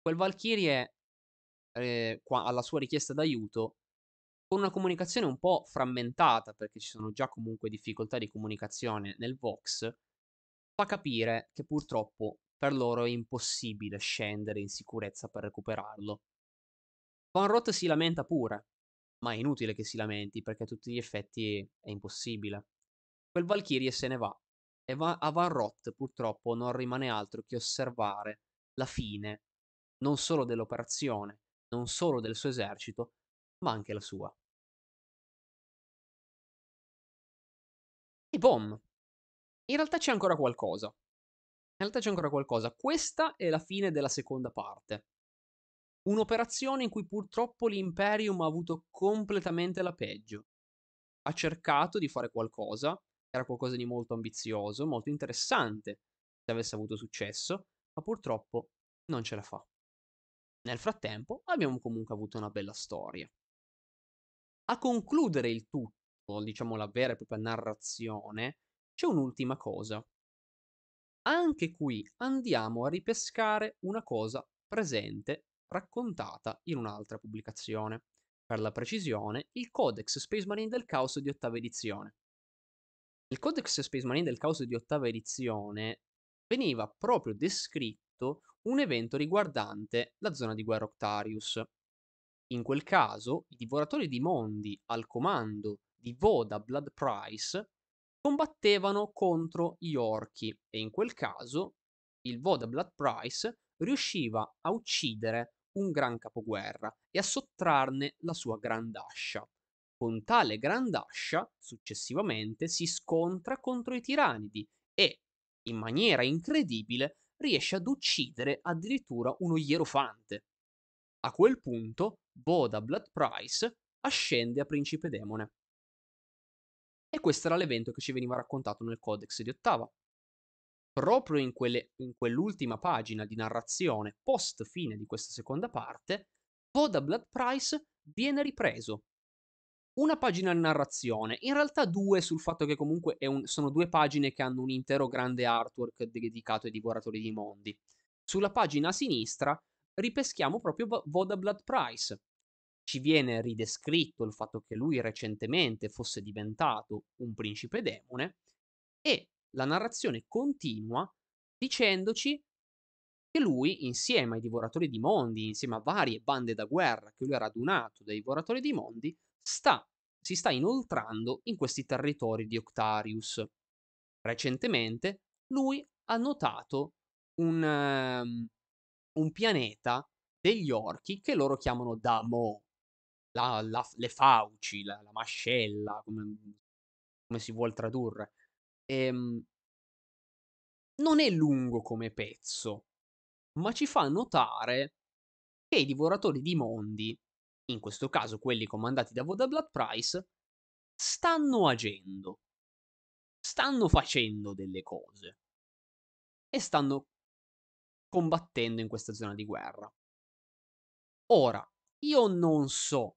Quel Valkyrie, eh, alla sua richiesta d'aiuto, con una comunicazione un po' frammentata, perché ci sono già comunque difficoltà di comunicazione nel Vox, fa capire che purtroppo per loro è impossibile scendere in sicurezza per recuperarlo. Von Roth si lamenta pure, ma è inutile che si lamenti perché a tutti gli effetti è impossibile. Quel Valkyrie se ne va Eva- a Van Roth purtroppo non rimane altro che osservare la fine non solo dell'operazione, non solo del suo esercito, ma anche la sua. E bom! In realtà c'è ancora qualcosa. In realtà c'è ancora qualcosa. Questa è la fine della seconda parte. Un'operazione in cui purtroppo l'Imperium ha avuto completamente la peggio. Ha cercato di fare qualcosa, era qualcosa di molto ambizioso, molto interessante se avesse avuto successo, ma purtroppo non ce la fa. Nel frattempo abbiamo comunque avuto una bella storia. A concludere il tutto, diciamo la vera e propria narrazione, c'è un'ultima cosa. Anche qui andiamo a ripescare una cosa presente, raccontata in un'altra pubblicazione. Per la precisione, il Codex Space Marine del Caos di ottava edizione. Il Codex Space Marine del caos di ottava edizione veniva proprio descritto un evento riguardante la zona di guerra Octarius. In quel caso, i divoratori di mondi al comando di Voda Blood Price combattevano contro gli orchi e in quel caso il Voda Blood Price riusciva a uccidere un gran capoguerra e a sottrarne la sua grandascia. Con tale grand'ascia, successivamente, si scontra contro i tirannidi e, in maniera incredibile, riesce ad uccidere addirittura uno ierofante. A quel punto, Boda Blood Price ascende a principe demone. E questo era l'evento che ci veniva raccontato nel Codex di Ottava. Proprio in, quelle, in quell'ultima pagina di narrazione, post fine di questa seconda parte, Boda Blood Price viene ripreso una pagina di narrazione, in realtà due sul fatto che comunque un, sono due pagine che hanno un intero grande artwork dedicato ai divoratori di mondi. Sulla pagina a sinistra ripeschiamo proprio Voda Blood Price. Ci viene ridescritto il fatto che lui recentemente fosse diventato un principe demone e la narrazione continua dicendoci che lui, insieme ai divoratori di mondi, insieme a varie bande da guerra che lui ha radunato dai divoratori di mondi, sta, si sta inoltrando in questi territori di Octarius. Recentemente lui ha notato un, um, un pianeta degli orchi che loro chiamano Damo, la, la, le fauci, la, la mascella, come, come, si vuol tradurre. Ehm, non è lungo come pezzo, ma ci fa notare che i divoratori di mondi in questo caso quelli comandati da Vodablat Price, stanno agendo, stanno facendo delle cose e stanno combattendo in questa zona di guerra. Ora, io non so,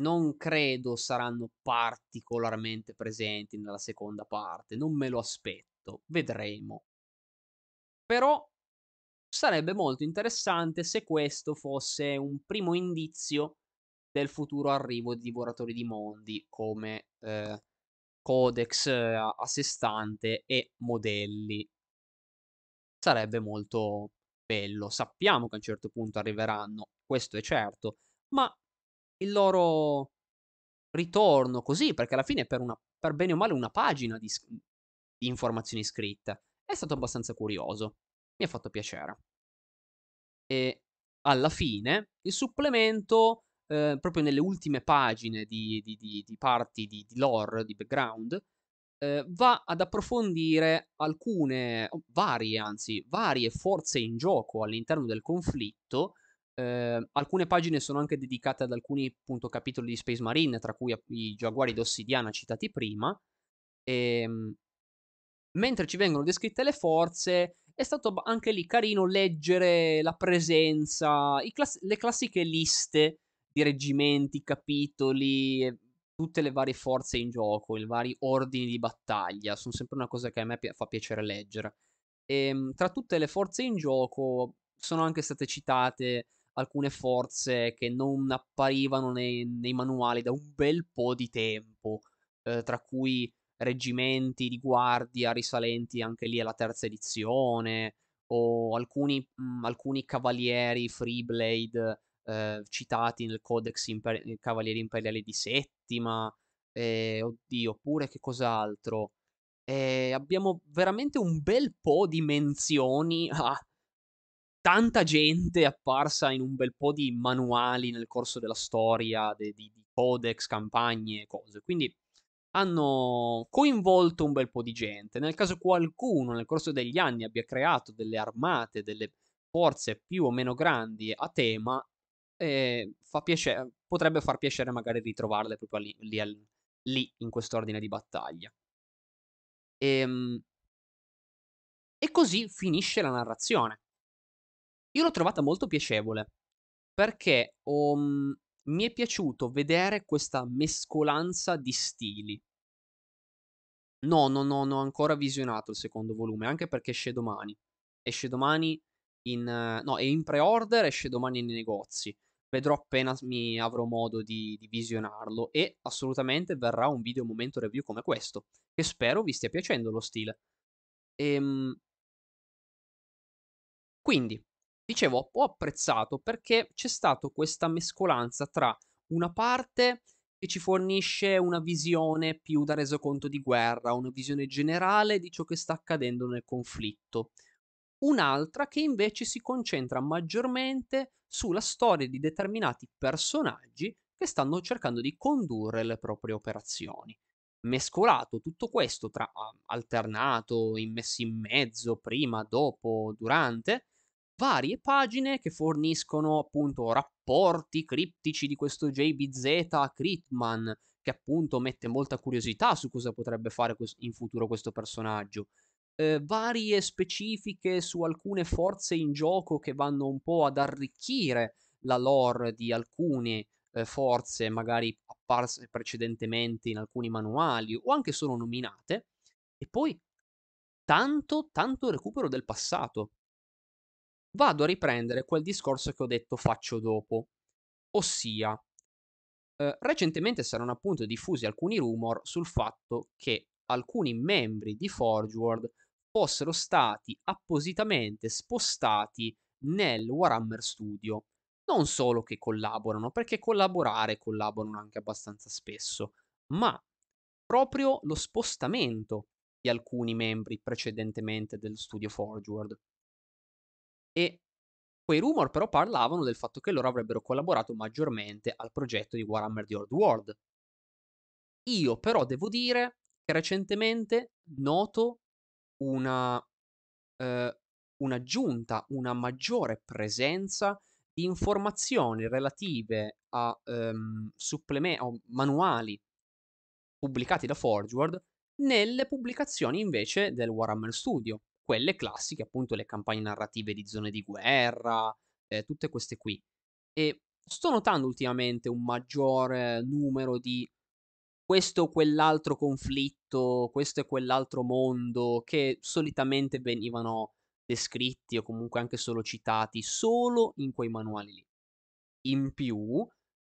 non credo saranno particolarmente presenti nella seconda parte, non me lo aspetto, vedremo. Però sarebbe molto interessante se questo fosse un primo indizio del futuro arrivo di divoratori di mondi come eh, codex eh, a sé stante e modelli. Sarebbe molto bello. Sappiamo che a un certo punto arriveranno, questo è certo, ma il loro ritorno così, perché alla fine per, una, per bene o male una pagina di, di informazioni scritte, è stato abbastanza curioso. Mi ha fatto piacere. E alla fine il supplemento eh, proprio nelle ultime pagine di, di, di, di parti di, lore, di background, eh, va ad approfondire alcune, varie anzi, varie forze in gioco all'interno del conflitto. Eh, alcune pagine sono anche dedicate ad alcuni appunto, capitoli di Space Marine, tra cui i giaguari d'ossidiana citati prima. E, ehm, mentre ci vengono descritte le forze, è stato anche lì carino leggere la presenza, class- le classiche liste di reggimenti, capitoli, tutte le varie forze in gioco, i vari ordini di battaglia, sono sempre una cosa che a me pi- fa piacere leggere. E, ehm, tra tutte le forze in gioco sono anche state citate alcune forze che non apparivano nei, nei manuali da un bel po' di tempo, eh, tra cui reggimenti di guardia risalenti anche lì alla terza edizione, o alcuni, mh, mm, alcuni cavalieri Freeblade eh, citati nel Codex Imper- Cavalieri Imperiali di Settima, eh, oddio, oppure che cos'altro. Eh, abbiamo veramente un bel po' di menzioni <laughs> a tanta gente apparsa in un bel po' di manuali nel corso della storia, di, di, di codex, campagne e cose. Quindi hanno coinvolto un bel po' di gente. Nel caso qualcuno nel corso degli anni abbia creato delle armate, delle forze più o meno grandi a tema, e fa piacere, potrebbe far piacere magari ritrovarle proprio lì, lì, lì in quest'ordine di battaglia. E, ehm, e così finisce la narrazione. Io l'ho trovata molto piacevole perché um, mi è piaciuto vedere questa mescolanza di stili. No, non no, ho ancora visionato il secondo volume, anche perché esce domani. Esce domani in... no, è in pre-order, esce domani nei negozi vedrò appena mi avrò modo di, di, visionarlo e assolutamente verrà un video momento review come questo, che spero vi stia piacendo lo stile. Ehm... Quindi, dicevo, ho apprezzato perché c'è stata questa mescolanza tra una parte che ci fornisce una visione più da resoconto di guerra, una visione generale di ciò che sta accadendo nel conflitto un'altra che invece si concentra maggiormente sulla storia di determinati personaggi che stanno cercando di condurre le proprie operazioni. Mescolato tutto questo tra uhm, alternato, immessi in mezzo, prima, dopo, durante, varie pagine che forniscono appunto rapporti criptici di questo JBZ Critman, che appunto mette molta curiosità su cosa potrebbe fare in futuro questo personaggio eh, varie specifiche su alcune forze in gioco che vanno un po' ad arricchire la lore di alcune eh, forze magari apparse precedentemente in alcuni manuali o anche solo nominate e poi tanto tanto recupero del passato vado a riprendere quel discorso che ho detto faccio dopo ossia eh, recentemente saranno appunto diffusi alcuni rumor sul fatto che alcuni membri di Forge World fossero stati appositamente spostati nel Warhammer Studio. Non solo che collaborano, perché collaborare collaborano anche abbastanza spesso, ma proprio lo spostamento di alcuni membri precedentemente del studio Forgeward. E quei rumor però parlavano del fatto che loro avrebbero collaborato maggiormente al progetto di Warhammer The Old World. Io però devo dire che recentemente noto una ehm, un'aggiunta, una maggiore presenza di informazioni relative a, ehm, suppleme o manuali pubblicati da Forgeworld nelle pubblicazioni invece del Warhammer Studio, quelle classiche, appunto le campagne narrative di zone di guerra, eh, tutte queste qui. E sto notando ultimamente un maggiore numero di questo o quell'altro conflitto, questo e quell'altro mondo che solitamente venivano descritti o comunque anche solo citati solo in quei manuali lì. In più,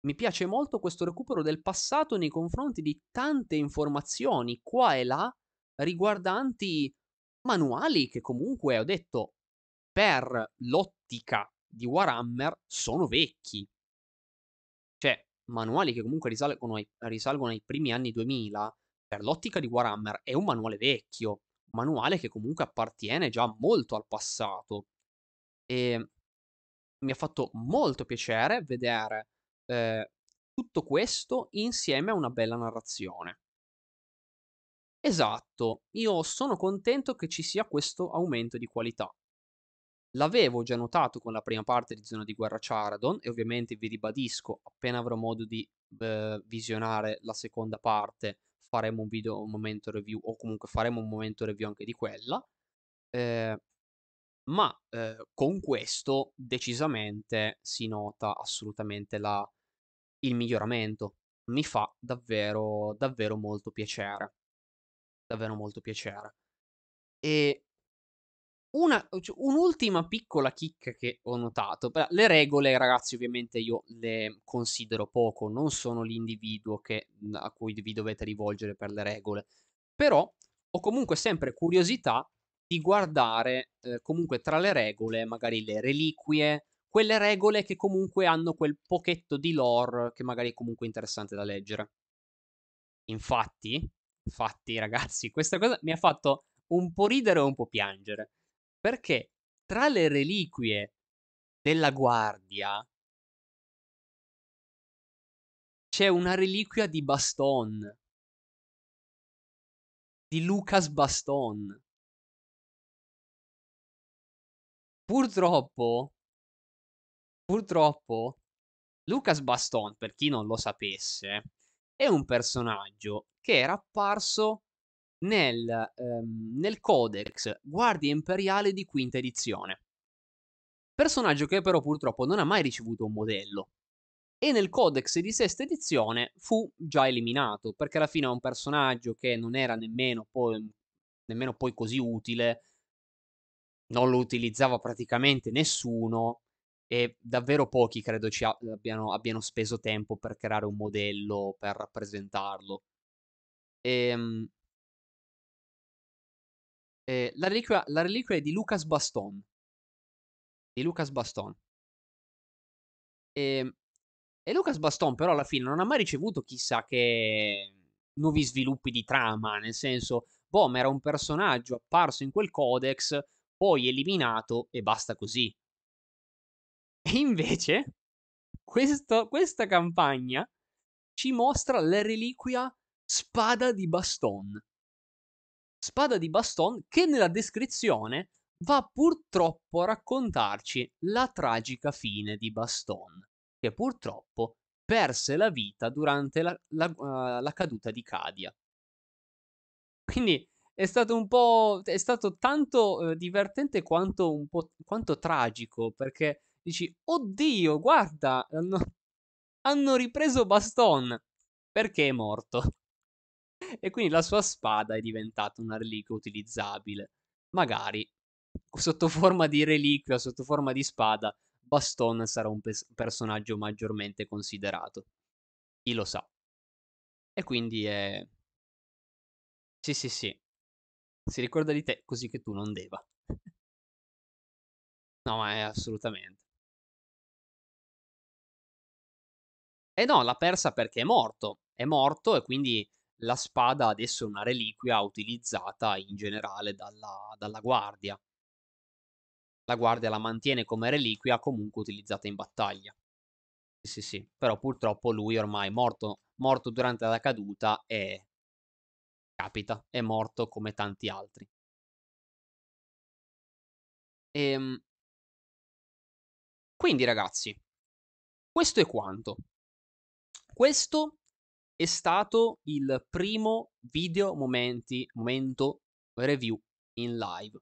mi piace molto questo recupero del passato nei confronti di tante informazioni qua e là riguardanti manuali che comunque ho detto per l'ottica di Warhammer sono vecchi manuali che comunque risalgono ai, risalgono ai primi anni 2000, per l'ottica di Warhammer è un manuale vecchio, un manuale che comunque appartiene già molto al passato. E mi ha fatto molto piacere vedere eh, tutto questo insieme a una bella narrazione. Esatto, io sono contento che ci sia questo aumento di qualità. L'avevo già notato con la prima parte di Zona di Guerra Charadon e ovviamente vi ribadisco, appena avrò modo di eh, visionare la seconda parte faremo un video, un momento review o comunque faremo un momento review anche di quella. Eh, ma eh, con questo decisamente si nota assolutamente la, il miglioramento. Mi fa davvero, davvero molto piacere. Davvero molto piacere. E una, cioè, un'ultima piccola chicca che ho notato. Le regole, ragazzi, ovviamente io le considero poco, non sono l'individuo che, mhmm, a cui vi dovete rivolgere per le regole. Però ho comunque sempre curiosità di guardare eh, comunque tra le regole, magari le reliquie, quelle regole che comunque hanno quel pochetto di lore che magari è comunque interessante da leggere. Infatti, infatti, ragazzi, questa cosa mi ha fatto un po' ridere e un po' piangere. Perché tra le reliquie della guardia c'è una reliquia di Baston. Di Lucas Baston. Purtroppo, purtroppo, Lucas Baston, per chi non lo sapesse, è un personaggio che era apparso nel, ehm, nel codex Guardia Imperiale di quinta edizione. Personaggio che però purtroppo non ha mai ricevuto un modello, e nel codex di sesta edizione fu già eliminato, perché alla fine è un personaggio che non era nemmeno poi, nemmeno poi così utile, non lo utilizzava praticamente nessuno e davvero pochi credo ci abbiano, abbiano speso tempo per creare un modello, per rappresentarlo. E, ehm, eh, la, reliquia, la reliquia è di Lucas Baston. Di Lucas Baston. E, ehm, e Lucas Baston però alla fine non ha mai ricevuto chissà che nuovi sviluppi di trama, nel senso, boh, ma era un personaggio apparso in quel codex, poi eliminato e basta così. E invece, questo, questa campagna ci mostra la reliquia spada di Baston spada di Baston che nella descrizione va purtroppo a raccontarci la tragica fine di Baston, che purtroppo perse la vita durante la, la, uh, la caduta di Cadia. Quindi è stato un po'. è stato tanto uh, divertente quanto, un po', quanto tragico, perché dici, oddio, guarda, hanno, hanno ripreso Baston, perché è morto e quindi la sua spada è diventata un reliquia utilizzabile, magari sotto forma di reliquia, sotto forma di spada, Baston sarà un pes- personaggio maggiormente considerato. Chi lo sa. E quindi è... Sì, sì, sì. Si ricorda di te così che tu non deva. <laughs> no, ma è assolutamente. E eh no, l'ha persa perché è morto. È morto e quindi la spada adesso è una reliquia utilizzata in generale dalla, dalla guardia. La guardia la mantiene come reliquia comunque utilizzata in battaglia. Sì, sì, sì. Però purtroppo lui ormai è morto, morto durante la caduta e... Capita, è morto come tanti altri. E... Ehm, quindi ragazzi, questo è quanto. Questo è stato il primo video momenti, momento review in live.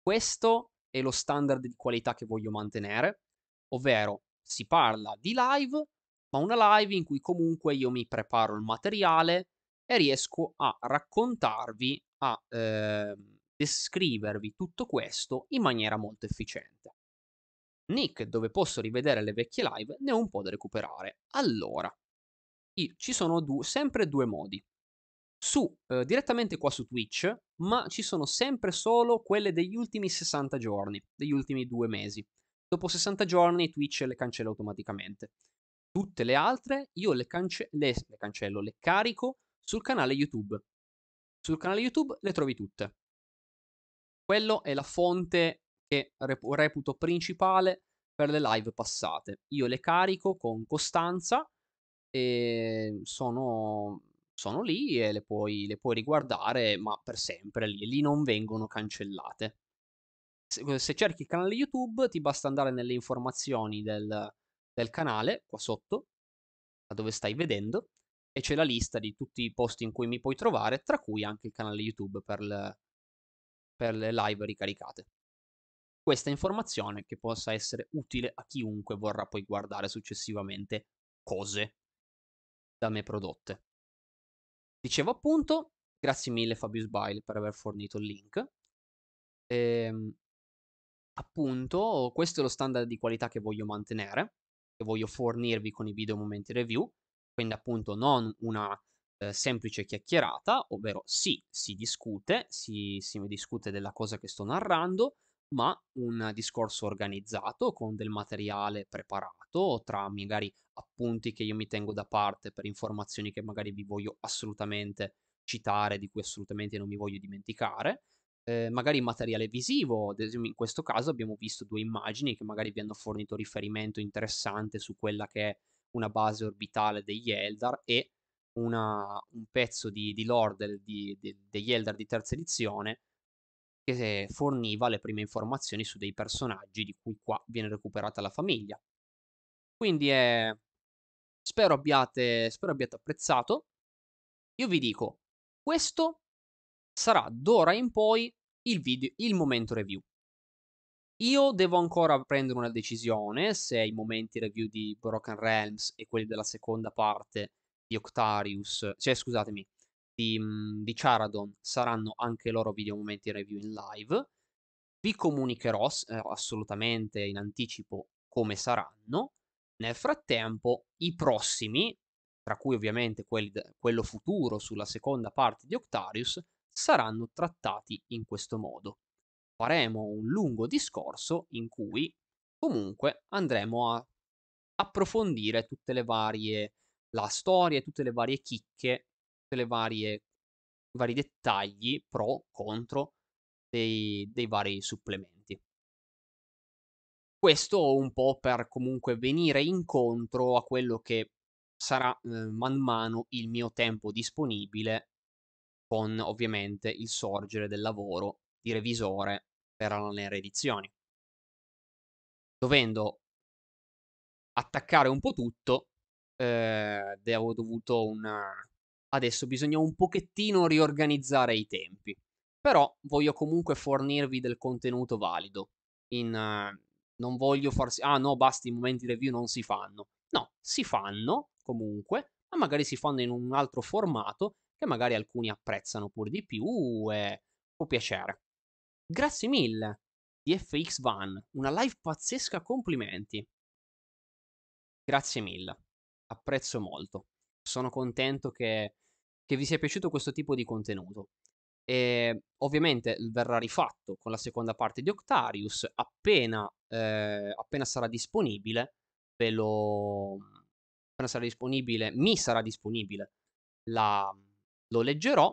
Questo è lo standard di qualità che voglio mantenere, ovvero si parla di live, ma una live in cui comunque io mi preparo il materiale e riesco a raccontarvi, a eh, descrivervi tutto questo in maniera molto efficiente. Nick, dove posso rivedere le vecchie live, ne ho un po' da recuperare. Allora, ci sono du- sempre due modi. Su, eh, direttamente qua su Twitch, ma ci sono sempre solo quelle degli ultimi 60 giorni, degli ultimi due mesi. Dopo 60 giorni Twitch le cancella automaticamente. Tutte le altre io le, cance- le, le cancello, le carico sul canale YouTube. Sul canale YouTube le trovi tutte. Quello è la fonte che rep- reputo principale per le live passate. Io le carico con costanza e sono, sono lì e le puoi, le puoi riguardare, ma per sempre lì, lì non vengono cancellate. Se, uhm, se cerchi il canale YouTube ti basta andare nelle informazioni del, del canale, qua sotto, da dove stai vedendo, e c'è la lista di tutti i posti in cui mi puoi trovare, tra cui anche il canale YouTube per le, per le live ricaricate. Questa informazione che possa essere utile a chiunque vorrà poi guardare successivamente cose da me prodotte. Dicevo appunto, grazie mille Fabius Bile per aver fornito il link. E, ehm, appunto, questo è lo standard di qualità che voglio mantenere, che voglio fornirvi con i video momenti review, quindi appunto non una eh, semplice chiacchierata, ovvero sì, si discute, si, si discute della cosa che sto narrando, ma un discorso organizzato con del materiale preparato tra magari appunti che io mi tengo da parte per informazioni che magari vi voglio assolutamente citare, di cui assolutamente non mi voglio dimenticare. Eh, magari materiale visivo, ad esempio in questo caso abbiamo visto due immagini che magari vi hanno fornito riferimento interessante su quella che è una base orbitale degli Eldar e una, un pezzo di, di lore degli Eldar di terza edizione che forniva le prime informazioni su dei personaggi di cui qua viene recuperata la famiglia. Quindi è... Eh, spero, abbiate, spero abbiate apprezzato. Io vi dico, questo sarà d'ora in poi il, video, il momento review. Io devo ancora prendere una decisione se i momenti review di Broken Realms e quelli della seconda parte di Octarius, cioè scusatemi, di, mhmm, di Charadon saranno anche loro video momenti review in live. Vi comunicherò eh, assolutamente in anticipo come saranno. Nel frattempo, i prossimi, tra cui ovviamente quelli, quello futuro sulla seconda parte di Octarius, saranno trattati in questo modo. Faremo un lungo discorso in cui comunque andremo a approfondire tutte le varie la storia e tutte le varie chicche tutte le varie i vari dettagli pro, contro dei, dei, vari supplementi. Questo un po' per comunque venire incontro a quello che sarà eh, man mano il mio tempo disponibile con ovviamente il sorgere del lavoro di revisore per le Edizioni. Dovendo attaccare un po' tutto, eh, ho dovuto una, Adesso bisogna un pochettino riorganizzare i tempi, però voglio comunque fornirvi del contenuto valido. In, uh, non voglio farsi... Ah no, basta, i momenti review non si fanno. No, si fanno comunque, ma magari si fanno in un altro formato che magari alcuni apprezzano pure di più e eh, può piacere. Grazie mille DFX Van, una live pazzesca, complimenti. Grazie mille, apprezzo molto. Sono contento che che vi sia piaciuto questo tipo di contenuto. E, ehm, ovviamente verrà rifatto con la seconda parte di Octarius appena, eh, appena sarà disponibile. Ve lo, appena sarà disponibile, mi sarà disponibile, la, lo leggerò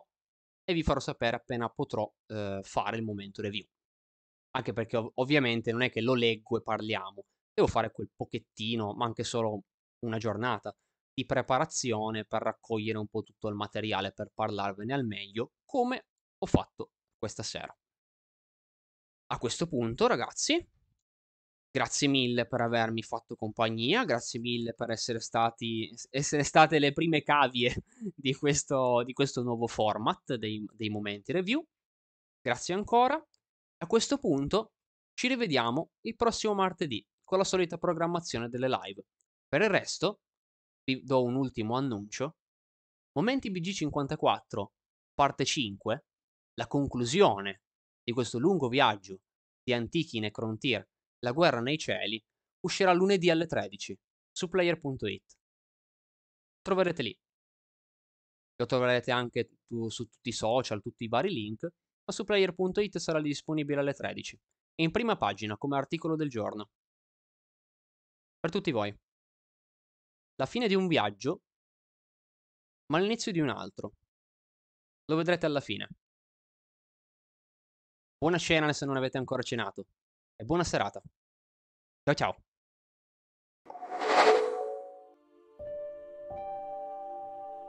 e vi farò sapere appena potrò eh, fare il momento review. Anche perché ov- ovviamente non è che lo leggo e parliamo, devo fare quel pochettino, ma anche solo una giornata di preparazione per raccogliere un po' tutto il materiale per parlarvene al meglio, come ho fatto questa sera. A questo punto, ragazzi, grazie mille per avermi fatto compagnia, grazie mille per essere, stati, essere state le prime cavie <laughs> di questo, di questo nuovo format dei, dei momenti review. Grazie ancora. A questo punto ci rivediamo il prossimo martedì con la solita programmazione delle live. Per il resto, vi do un ultimo annuncio. Momenti BG54, parte 5, la conclusione di questo lungo viaggio di antichi Necrontyr, la guerra nei cieli, uscirà lunedì alle 13 su player.it. Troverete lì. Lo troverete anche tu, su tutti i social, tutti i vari link, ma su player.it sarà disponibile alle 13 e in prima pagina come articolo del giorno. Per tutti voi la fine di un viaggio, ma l'inizio di un altro. Lo vedrete alla fine. Buona cena se non avete ancora cenato e buona serata. Ciao ciao.